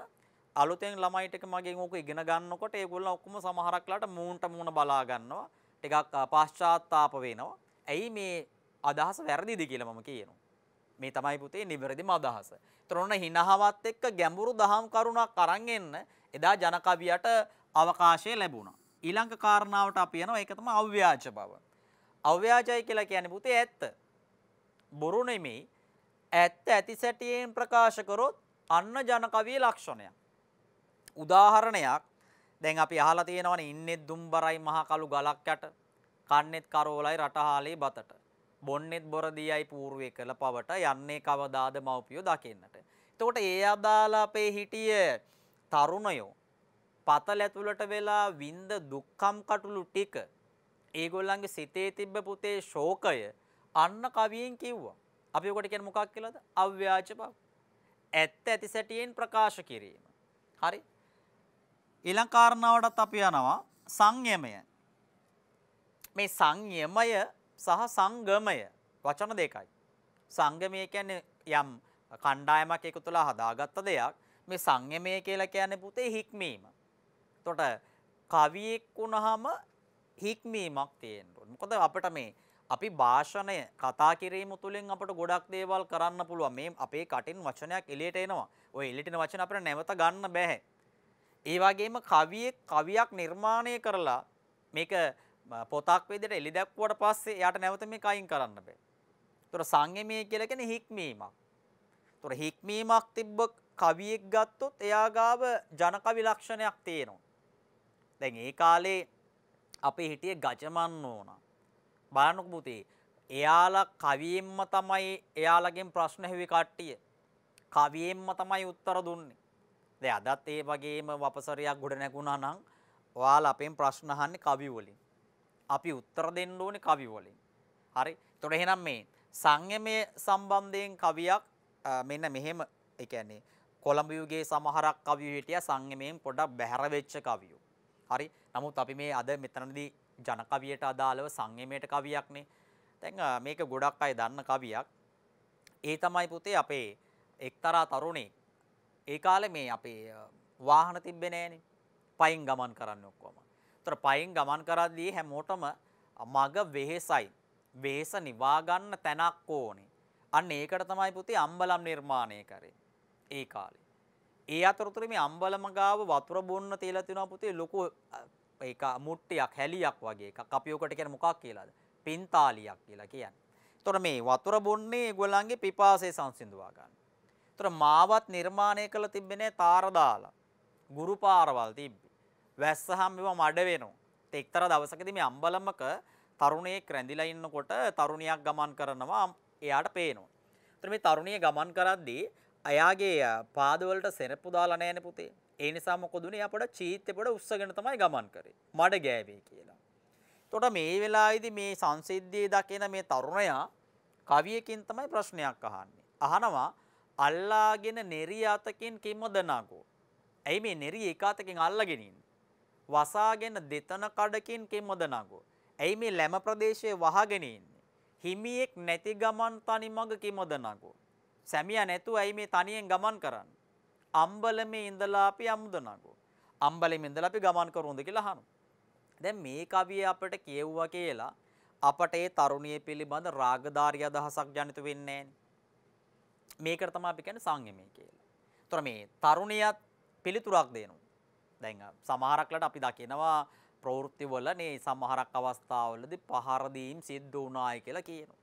අලුතෙන් ළමයිට මගෙන් ඕක ඉගෙන ගන්නකොට ඒගොල්ලෝ ඔක්කොම සමහරක්ලාට මූණට මූණ බලා ගන්නවා. ටිකක් පාශ්චාත්තාප වෙනවා. ඇයි මේ අදහස වැරදිද කියලා මම කියනවා. මේ තමයි පුතේ නිවැරදිම අදහස. ඒතර ඔන්න හිනහවත් එක්ක ගැඹුරු දහම් කරුණක් අරන් එන්න එදා ජනකවියට අවකාශය ලැබුණා. ඊළඟ කාරණාවට අපි යනවා ඒක තමයි අව්‍යාජ බව. අව්‍යාජයි කියලා කියන්නේ පුතේ ඇත්ත. බොරු නෙමෙයි. ඇත්ත ඇති සැටියෙන් ප්‍රකාශ කරොත් අන්න ජන කවියේ ලක්ෂණයක්. උදාහරණයක් දැන් අපි අහලා තියෙනවනේ ඉන්නේ දුම්බරයි මහ කළු ගලක් යට කන්නේත් කරෝලයි රටහාලේ බතට බොන්නේත් බොරදියයි పూర్වයේ කළ පවට යන්නේ කවදාද මව්පියෝ දකින්නට. එතකොට ඒ අදාළ අපේ හිටිය තරුණයෝ පතල් ඇතුළට වෙලා වින්ද දුක්කම් කටුළු ටික ඒගොල්ලන්ගේ සිතේ තිබ්බ පුතේ ශෝකය අන්න කවියෙන් කිව්වා. අපි ඔකට කියන්නේ මොකක් කියලාද? අව්‍යාජ බව. ඇත්ත ඇති සැටියෙන් ප්‍රකාශ කිරීම. හරි. ඊළඟ කාරණාවටත් අපි යනවා සංයමය. මේ සංයමය සහ සංගමය වචන දෙකයි. සංගමය කියන්නේ යම් කණ්ඩායමක් එකතු වෙලා හදාගත්ත දෙයක්. මේ සංයමය කියලා කියන්නේ පුතේ හික්මීම. තොට කවියෙක් වුණහම හික්මීමක් තියෙන්ට. මොකද අපට මේ අපි භාෂණය කතා කිරීම තුළින් අපට ගොඩක් දේවල් කරන්න පුළුව මේ අපේ කටින් වචනයක් එලියට එනවා ඔය එලිටන වචන අපට නැවත ගන්න බැහැ. ඒවාගේම කවියෙක් කවියක් නිර්මාණය කරලා මේක පොතක් වෙදට එලි දැක්වට පස්සේ යට නැවත මේ කයින් කරන්න බෑ. තොර සංයමය කියලගෙන හික්මීමක්. තොර හික්මීමක් තිබ්බ කවියෙක් ගත්තොත් එයාගාව ජනකවි ලක්ෂණයක් තියෙනවා. දැන් ඒ කාලේ අපේ හිටිය ගජමන් ඕන. බලන්නක පුතේ එයාලා කවියෙන්ම තමයි එයාලගෙන් ප්‍රශ්න හැවි කට්ටිය. කවියෙන්ම තමයි උත්තර දුන්නේ. දැන් අදත් ඒ වගේම වපසරියක් ගොඩ නැගුණා නම් ඔයාලා අපෙන් ප්‍රශ්න අහන්නේ කවි වලින්. අපි උත්තර දෙන්න ඕනේ කවි වලින්. හරි. එතකොට එහෙනම් මේ සංයමයේ සම්බන්ධයෙන් කවියක් මෙන්න මෙහෙම ඒ කියන්නේ කොළඹ යුගයේ සමහරක් කවියෝ හිටියා සංයමයෙන් පොඩක් බැහැර වෙච්ච කවියෝ. හරි. නමුත් අපි මේ අද මෙතනදී ජන කවියට අදාළව සංයමයට කවියක්නේ. දැන් මේක ගොඩක් අය දන්න කවියක්. ඒ තමයි පුතේ අපේ එක්තරා තරුණේ ඒ කාලේ මේ අපේ වාහන තිබ්බේ නෑනේ. පයින් ගමන් කරන්න ඔක්කොම. ඒතර පයින් ගමන් කරද්දී හැමෝටම මග වෙහෙසයි. වෙහෙස නිවා ගන්න තැනක් ඕනේ. අන්න ඒකට තමයි පුතේ අම්බලම් නිර්මාණය කරේ. ඒ කාලේ. ඒ අතරතුර මේ අම්බලමගාව වතුර බොන්න තියලා තියෙනවා පුතේ ලොකු ඒක මුට්ටියක් හැලියක් වගේ එකක්. අපි ඔකට කියන්නේ මොකක් කියලාද? පින්තාලියක් කියලා කියන්නේ. එතකොට මේ වතුර බොන්නේ ඒගොල්ලන්ගේ පිපාසය සංසිඳවා ගන්න. එතකොට මාවත් නිර්මාණය කළ තිබ්බේ නෑ තාර දාලා. ගුරු පාරවල් තිබ්බේ. වැස්සහම මේවා මඩ වෙනවා. ඒත් එක්තරා දවසකදී මේ අම්බලමක තරුණයෙක් රැඳිලා ඉන්නකොට තරුණියක් ගමන් කරනවා එයාට පේනවා. එතකොට මේ තරුණිය ගමන් කරද්දී අයාගේ පාදවලට සෙනප්පු දාලා නැහැ පුතේ. ඒ නිසා මොකද උනේ? යා පොඩ චීත්තේ පොඩ උස්සගෙන තමයි ගමන් කරේ. මඩ ගෑවේ කියලා. එතකොට මේ වෙලාවේදී මේ සංසිද්ධියේ දකින මේ තරුණයා කවියකින් තමයි ප්‍රශ්නයක් අහන්නේ. අහනවා අල්ලාගෙන නෙරි අතකින් කිමදනාකෝ. ඇයි මේ නෙරි එක අතකින් අල්ලගෙන ඉන්නේ? වසාගෙන දෙතන කඩකින් කිමදනාකෝ. ඇයි මේ ලැම ප්‍රදේශයේ වහගෙන ඉන්නේ? හිමියෙක් නැති ගමන් තනි මඟ කිමදනාකෝ. සැමියා නැතුව ඇයි මේ තනියෙන් ගමන් කරන්නේ? අම්බලමේ ඉඳලා අපි අමුදනගෝ. අම්බලමේ ඉඳලා අපි ගමන් කරුවොද කියලා අහනවා. දැන් මේ කවිය අපිට කියෙව්වා කියලා අපට ඒ තරුණිය පිළිබඳ රාගධාරී අදහසක් ජනිත වෙන්නේ මේකට තමයි අපි කියන්නේ සංයමය කියලා. ඒතර මේ තරුණියත් පිළිතුරක් දෙනවා. දැන් සමහරක් ලට අපි දකිනවා ප්‍රවෘත්තිවල මේ සමහරක් අවස්ථාවලදී පහර දීම් සිද්ධ වුණායි කියලා කියනවා.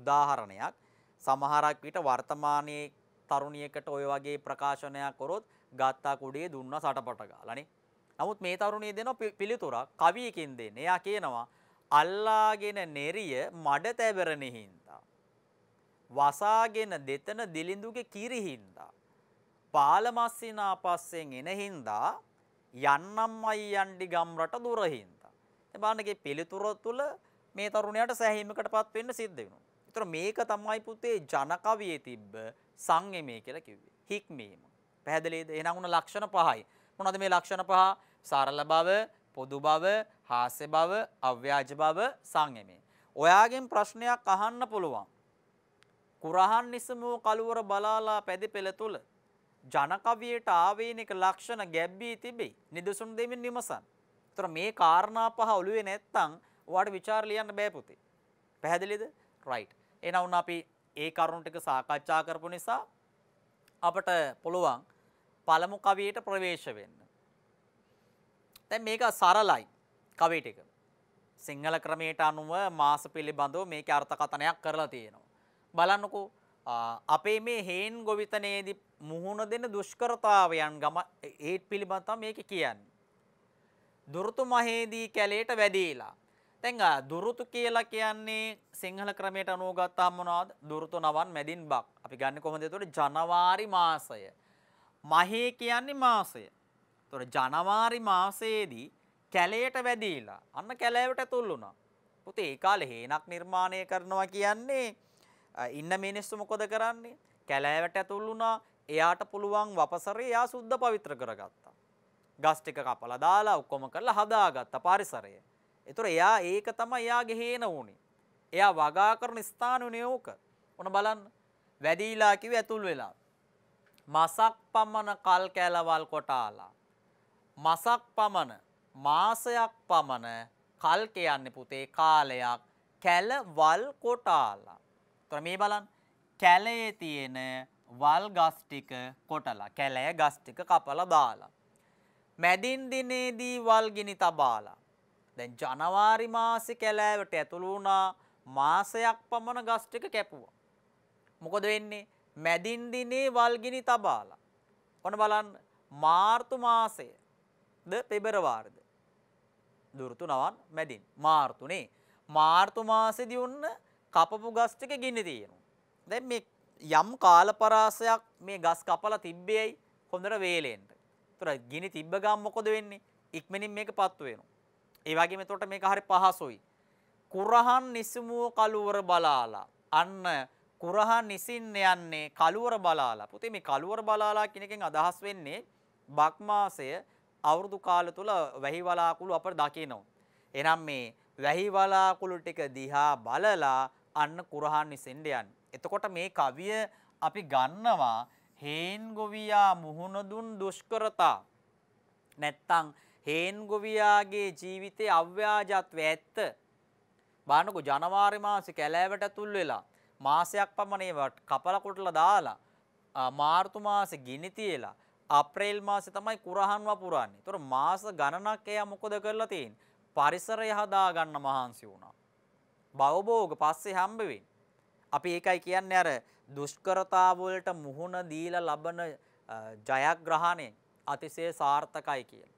උදාහරණයක් සමහරක් විට වර්තමානයේ තරුණියකට ওই වගේ ප්‍රකාශනයක් කරොත් ගත්තා කුඩේ දුන්නා සටපට ගාලානේ. නමුත් මේ තරුණිය දෙන පිළිතුරක් කවියකින් දෙන්නේ. එයා කියනවා අල්ලාගෙන නෙරිය මඩ තැබරණෙහි හින්දා. වසාගෙන දෙතන දිලිඳුගේ කිරි හින්දා. පාලමස්සිනා පස්සෙන් එන හින්දා යන්නම් අයියන්ඩි ගම්රට දුර හින්දා. ඒ බලන්නගේ පිළිතුර තුළ මේ තරුණයාට සෑහීමකටපත් වෙන්න සිද්ධ වෙනවා. ඒතර මේක තමයි පුතේ ජනකවියේ තිබ්බ සංයමය කියලා කිව්වේ. හික්මීම. පැහැදිලිද? එහෙනම් උන ලක්ෂණ පහයි. මොනවද මේ ලක්ෂණ පහ? සරල බව, පොදු බව, හාස්‍ය බව, අව්‍යාජ බව, සංයමය. ඔයාගෙන් ප්‍රශ්නයක් අහන්න පුළුවන්. කුරහන් නිසමෝ කළුවර බලාලා පැදි පෙළ තුල ජනකවියට ආවේනික ලක්ෂණ ගැබ්බී තිබේ. නිදසුන් දෙමින් විමසන්. ඒතර මේ කාරණා පහ ඔළුවේ නැත්තම් ඔයාට ਵਿਚාර ලියන්න බෑ පුතේ. පැහැදිලිද? right. එනවුන් අපි ඒ කරුණු ටික සාකච්ඡා කරපු නිසා අපට පුළුවන් පළමු කවියට ප්‍රවේශ වෙන්න. දැන් මේක සරලයි කවි ටික. සිංහල ක්‍රමයට අනුව මාස පිළිබඳව මේකේ අර්ථකථනයක් කරලා තියෙනවා. බලන්නකෝ අපේ මේ හේන් ගොවිතනයේදී මුහුණ දෙන දුෂ්කරතාවයන් ගම ඒත් පිළිබඳව මේක කියන්නේ. දුරුතු මහේදී කැලේට වැඩිලා දැන් දුරුතු කියලා කියන්නේ සිංහල ක්‍රමයට අනුව ගත්තාම මොනවද? දුරුතු නවන් මැදින් බක්. අපි ගන්න කොහොමද? එතකොට ජනවාරි මාසය. මහේ කියන්නේ මාසය. එතකොට ජනවාරි මාසයේදී කැලයට වැදීලා අන්න කැලෑවට තුල් වුණා. පුතේ ඒ කාලේ හේනක් නිර්මාණය කරනවා කියන්නේ ඉන්න මිනිස්සු මොකද කරන්නේ? කැලෑවට ඇතුල් වුණා. එයාට පුළුවන් වපසරේ එයා සුද්ධ පවිත්‍ර කරගත්තා. ගස් ටික කපලා දාලා ඔක්කොම කරලා හදාගත්තා පරිසරය. එතකොට එයා ඒක තමයි එයාගේ හේන උනේ. එයා වගා කරන ස්ථාන උනේ ඕක. ඔන්න බලන්න. වැඩිලා කිව්ව ඇතුල් වෙලා. මසක් පමණ කල් කැලවල් කොටාලා. මසක් පමණ මාසයක් පමණ කල් කියන්නේ පුතේ කාලයක් කැලවල් කොටාලා. එතකොට මේ බලන්න. කැලේ තියෙන වල් ගස් ටික කොටලා කැලය ගස් ටික කපලා දාලා. මැදින් දිනේදී වල් ගිනි තබාලා. දැන් ජනවාරි මාසෙ කැලෑවට ඇතුළු වුණා මාසයක් පමණ ගස් ටික කැපුවා. මොකද වෙන්නේ? මැදින් දිනේ වල්ගිනි තබාලා. ඔන්න බලන්න මාර්තු මාසය ද පෙබරවාරිද දුරුතු නවන් මැදින් මාර්තුනේ මාර්තු මාසෙදී උන්න කපපු ගස් ටික ගින්න තියෙනවා. දැන් මේ යම් කාල පරාසයක් මේ ගස් කපලා තිබ්බේයි හොඳට වේලෙන්න. ඒතර ගිනි තිබ්බ ගමන් මොකද වෙන්නේ? ඉක්මනින් මේක පත්තු වෙනවා. ඒ වගේම එතකොට මේක හරි පහසුයි. කුරහන් නිසමුව කලවර බලාලා. අන්න කුරහන් නිසින්න යන්නේ කලවර බලාලා. පුතේ මේ කලවර බලාලා කියන එකෙන් අදහස් වෙන්නේ බක් මාසය අවුරුදු කාල තුල වැහි වලාකුළු අපර දකිනවා. එනම් මේ වැහි වලාකුළු ටික දිහා බලලා අන්න කුරහන් නිසෙන්න යන්නේ. එතකොට මේ කවිය අපි ගන්නවා හේන් ගොවියා මුහුණ දුන් දුෂ්කරතා නැත්තම් හේන් ගොවියාගේ ජීවිතයේ අව්‍යාජත්වය ඇත්ත. බලන්නකෝ ජනවාරි මාසේ කැලෑවට ඇතුල් වෙලා මාසයක් පමණ ඒවා කපලා කොටලා දාලා මාර්තු මාසේ ගිනි තියලා අප්‍රේල් මාසේ තමයි කුරහන් වපුරන්නේ. ඒතර මාස ගණනක් එයා මොකද කරලා තියෙන්නේ? පරිසරය හදා ගන්න මහන්සි වුණා. බවභෝග පස්සේ හම්බ වෙන්නේ. අපි ඒකයි කියන්නේ අර දුෂ්කරතාවලට මුහුණ දීලා ලබන ජයග්‍රහණය අතිශය සාර්ථකයි කියලා.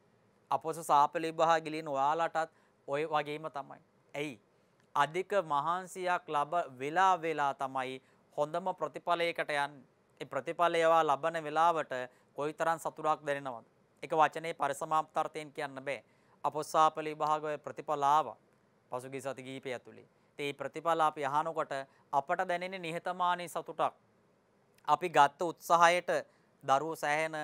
අපොස සාපලිභාගිලින් ඔයාලටත් ඔය වගේම තමයි. ඇයි. අධික මහන්සියක් ලබ වෙලා වෙලා තමයි හොඳම ප්‍රතිඵලයකට යන් ප්‍රතිඵලයවා ලබන වෙලාවට කොයි තරන් සතුරක් දෙරෙනවද. එක වචනේ පරිසමාප්තර්ථයෙන් කියන්න බෑ. අපොස්සාපලි භාගය ප්‍රතිඵලාව පසුගි සති ගීපය ඇතුළි. තේ ප්‍රතිඵලාප යහනකොට අපට දැනෙන නිහතමානී සතුටක්. අපි ගත්ත උත්සාහයට දරුවෝ සෑහෙන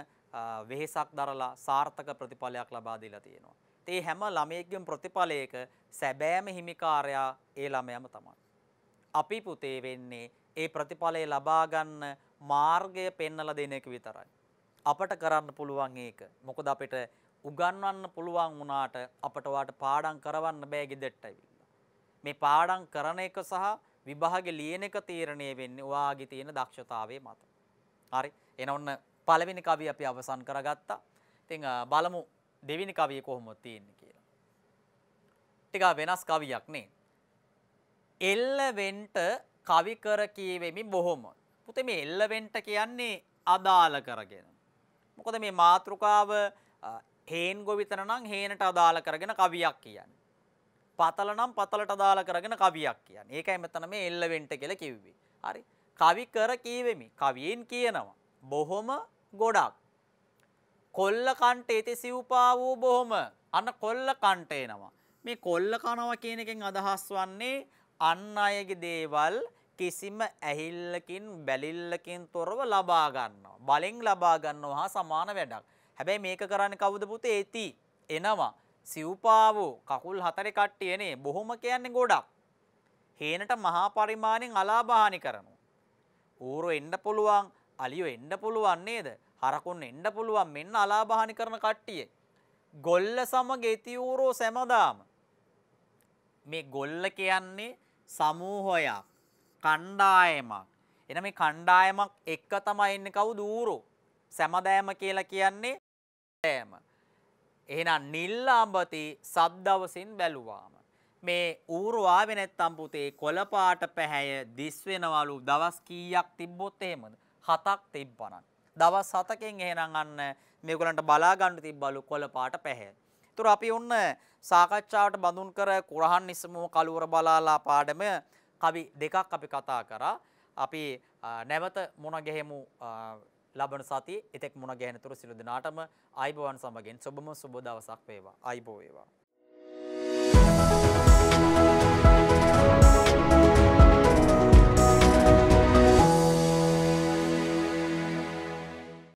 වෙහෙසක් දරලා සාර්ථක ප්‍රතිඵලයක් ලබා දීලා තියෙනවා. ඒ හැම ළමයෙක්ගේම ප්‍රතිඵලයක සැබෑම හිමිකාරයා ඒ ළමයාම තමයි. අපි පුතේ වෙන්නේ ඒ ප්‍රතිඵලය ලබා ගන්න මාර්ගය පෙන්වලා දෙන එක විතරයි. අපට කරන්න පුළුවන් ඒක. මොකද අපිට උගන්වන්න පුළුවන් වුණාට අපට වාට පාඩම් කරවන්න බෑ ගෙදෙට්ට ඇවිල්ලා. මේ පාඩම් කරන එක සහ විභාගේ ලියන එක තීරණය වෙන්නේ ඔයාගේ තියෙන දක්ෂතාවයේ මත. හරි. එනවන්න පළවෙනි කවිය අපි අවසන් කරගත්තා. ඉතින් බලමු දෙවෙනි කවිය කොහොමද තියෙන්නේ කියලා. ටිකක් වෙනස් කවියක් නේ. එල්ලවෙන්ට කවි කර කියවෙමි බොහොම. පුතේ මේ එල්ලවෙන්ට කියන්නේ අදාළ කරගෙන. මොකද මේ මාතෘකාව හේන් ගොවිතන නම් හේනට අදාළ කරගෙන කවියක් කියන්නේ. පතල නම් පතලට අදාළ කරගෙන කවියක් කියන්නේ. ඒකයි මෙතන මේ එල්ලවෙන්ට කියලා කිව්වේ. හරි. කවි කර කියවෙමි. කවියෙන් කියනවා. බොහොම ගොඩක්. කොල්ල කන්ට එති සිව්පා වූ බොහොම අන්න කොල්ල කන්ට එනවා. මේ කොල්ල කනවා කියන එකෙන් අදහස් වන්නේ අන් අයගේ දේවල් කිසිම ඇහිල්ලකින් බැලිල්ලකින් තොරව ලබා ගන්නවා. බලෙන් ලබා ගන්නවා හා සමාන වැඩක්. හැබැයි මේක කරන්නේ කවුද පුතේ? ඒති එනවා. සිව්පාවෝ කකුල් හතරේ කට්ටි එනේ. බොහොම කියන්නේ ගොඩක්. හේනට මහා පරිමාණෙන් අලාභහානි කරනවා. ඌරු එන්න පුළුවන්. අලියෝ එන්න පුළුවන් නේද? හරකුන් එන්න පුළුවන් මෙන්න අලාභහානි කරන කට්ටිය. ගොල්ල සමග ඉතිඌරෝ සැමදාම. මේ ගොල්ල කියන්නේ සමූහයක්, කණ්ඩායමක්. එන මේ කණ්ඩායමක් එක්ක තමයි ඉන්නේ කවුද ඌරෝ? සැමදෑම කියලා කියන්නේ සැම. එහෙනම් නිල්ලාඹති සද්දවසින් බැලුවාම මේ ඌරු ආවේ නැත්තම් පුතේ කොළපාට පැහැය දිස් වෙනවලු දවස් කීයක් තිබ්බොත් එහෙමද? හතක් තිබ්බනම්. දවස් හතකෙන් එහෙනම් අන්න මේගොල්ලන්ට බලා ගන්න තිබ්බලු කොළ පාට පැහැ. ඒතර අපි ඔන්න සාකච්ඡාවට බඳුන් කර කුරහන් නිසමෝ කලවර බලාලා පාඩම කවි දෙකක් අපි කතා කරා. අපි නැවත මුණ ගැහෙමු ලබන සති. එතෙක් මුණ ගැහෙන තුරු සිළු දිනාටම ආයිබෝවන් සමගින් සුබම සුබ දවසක් වේවා. ආයිබෝ වේවා.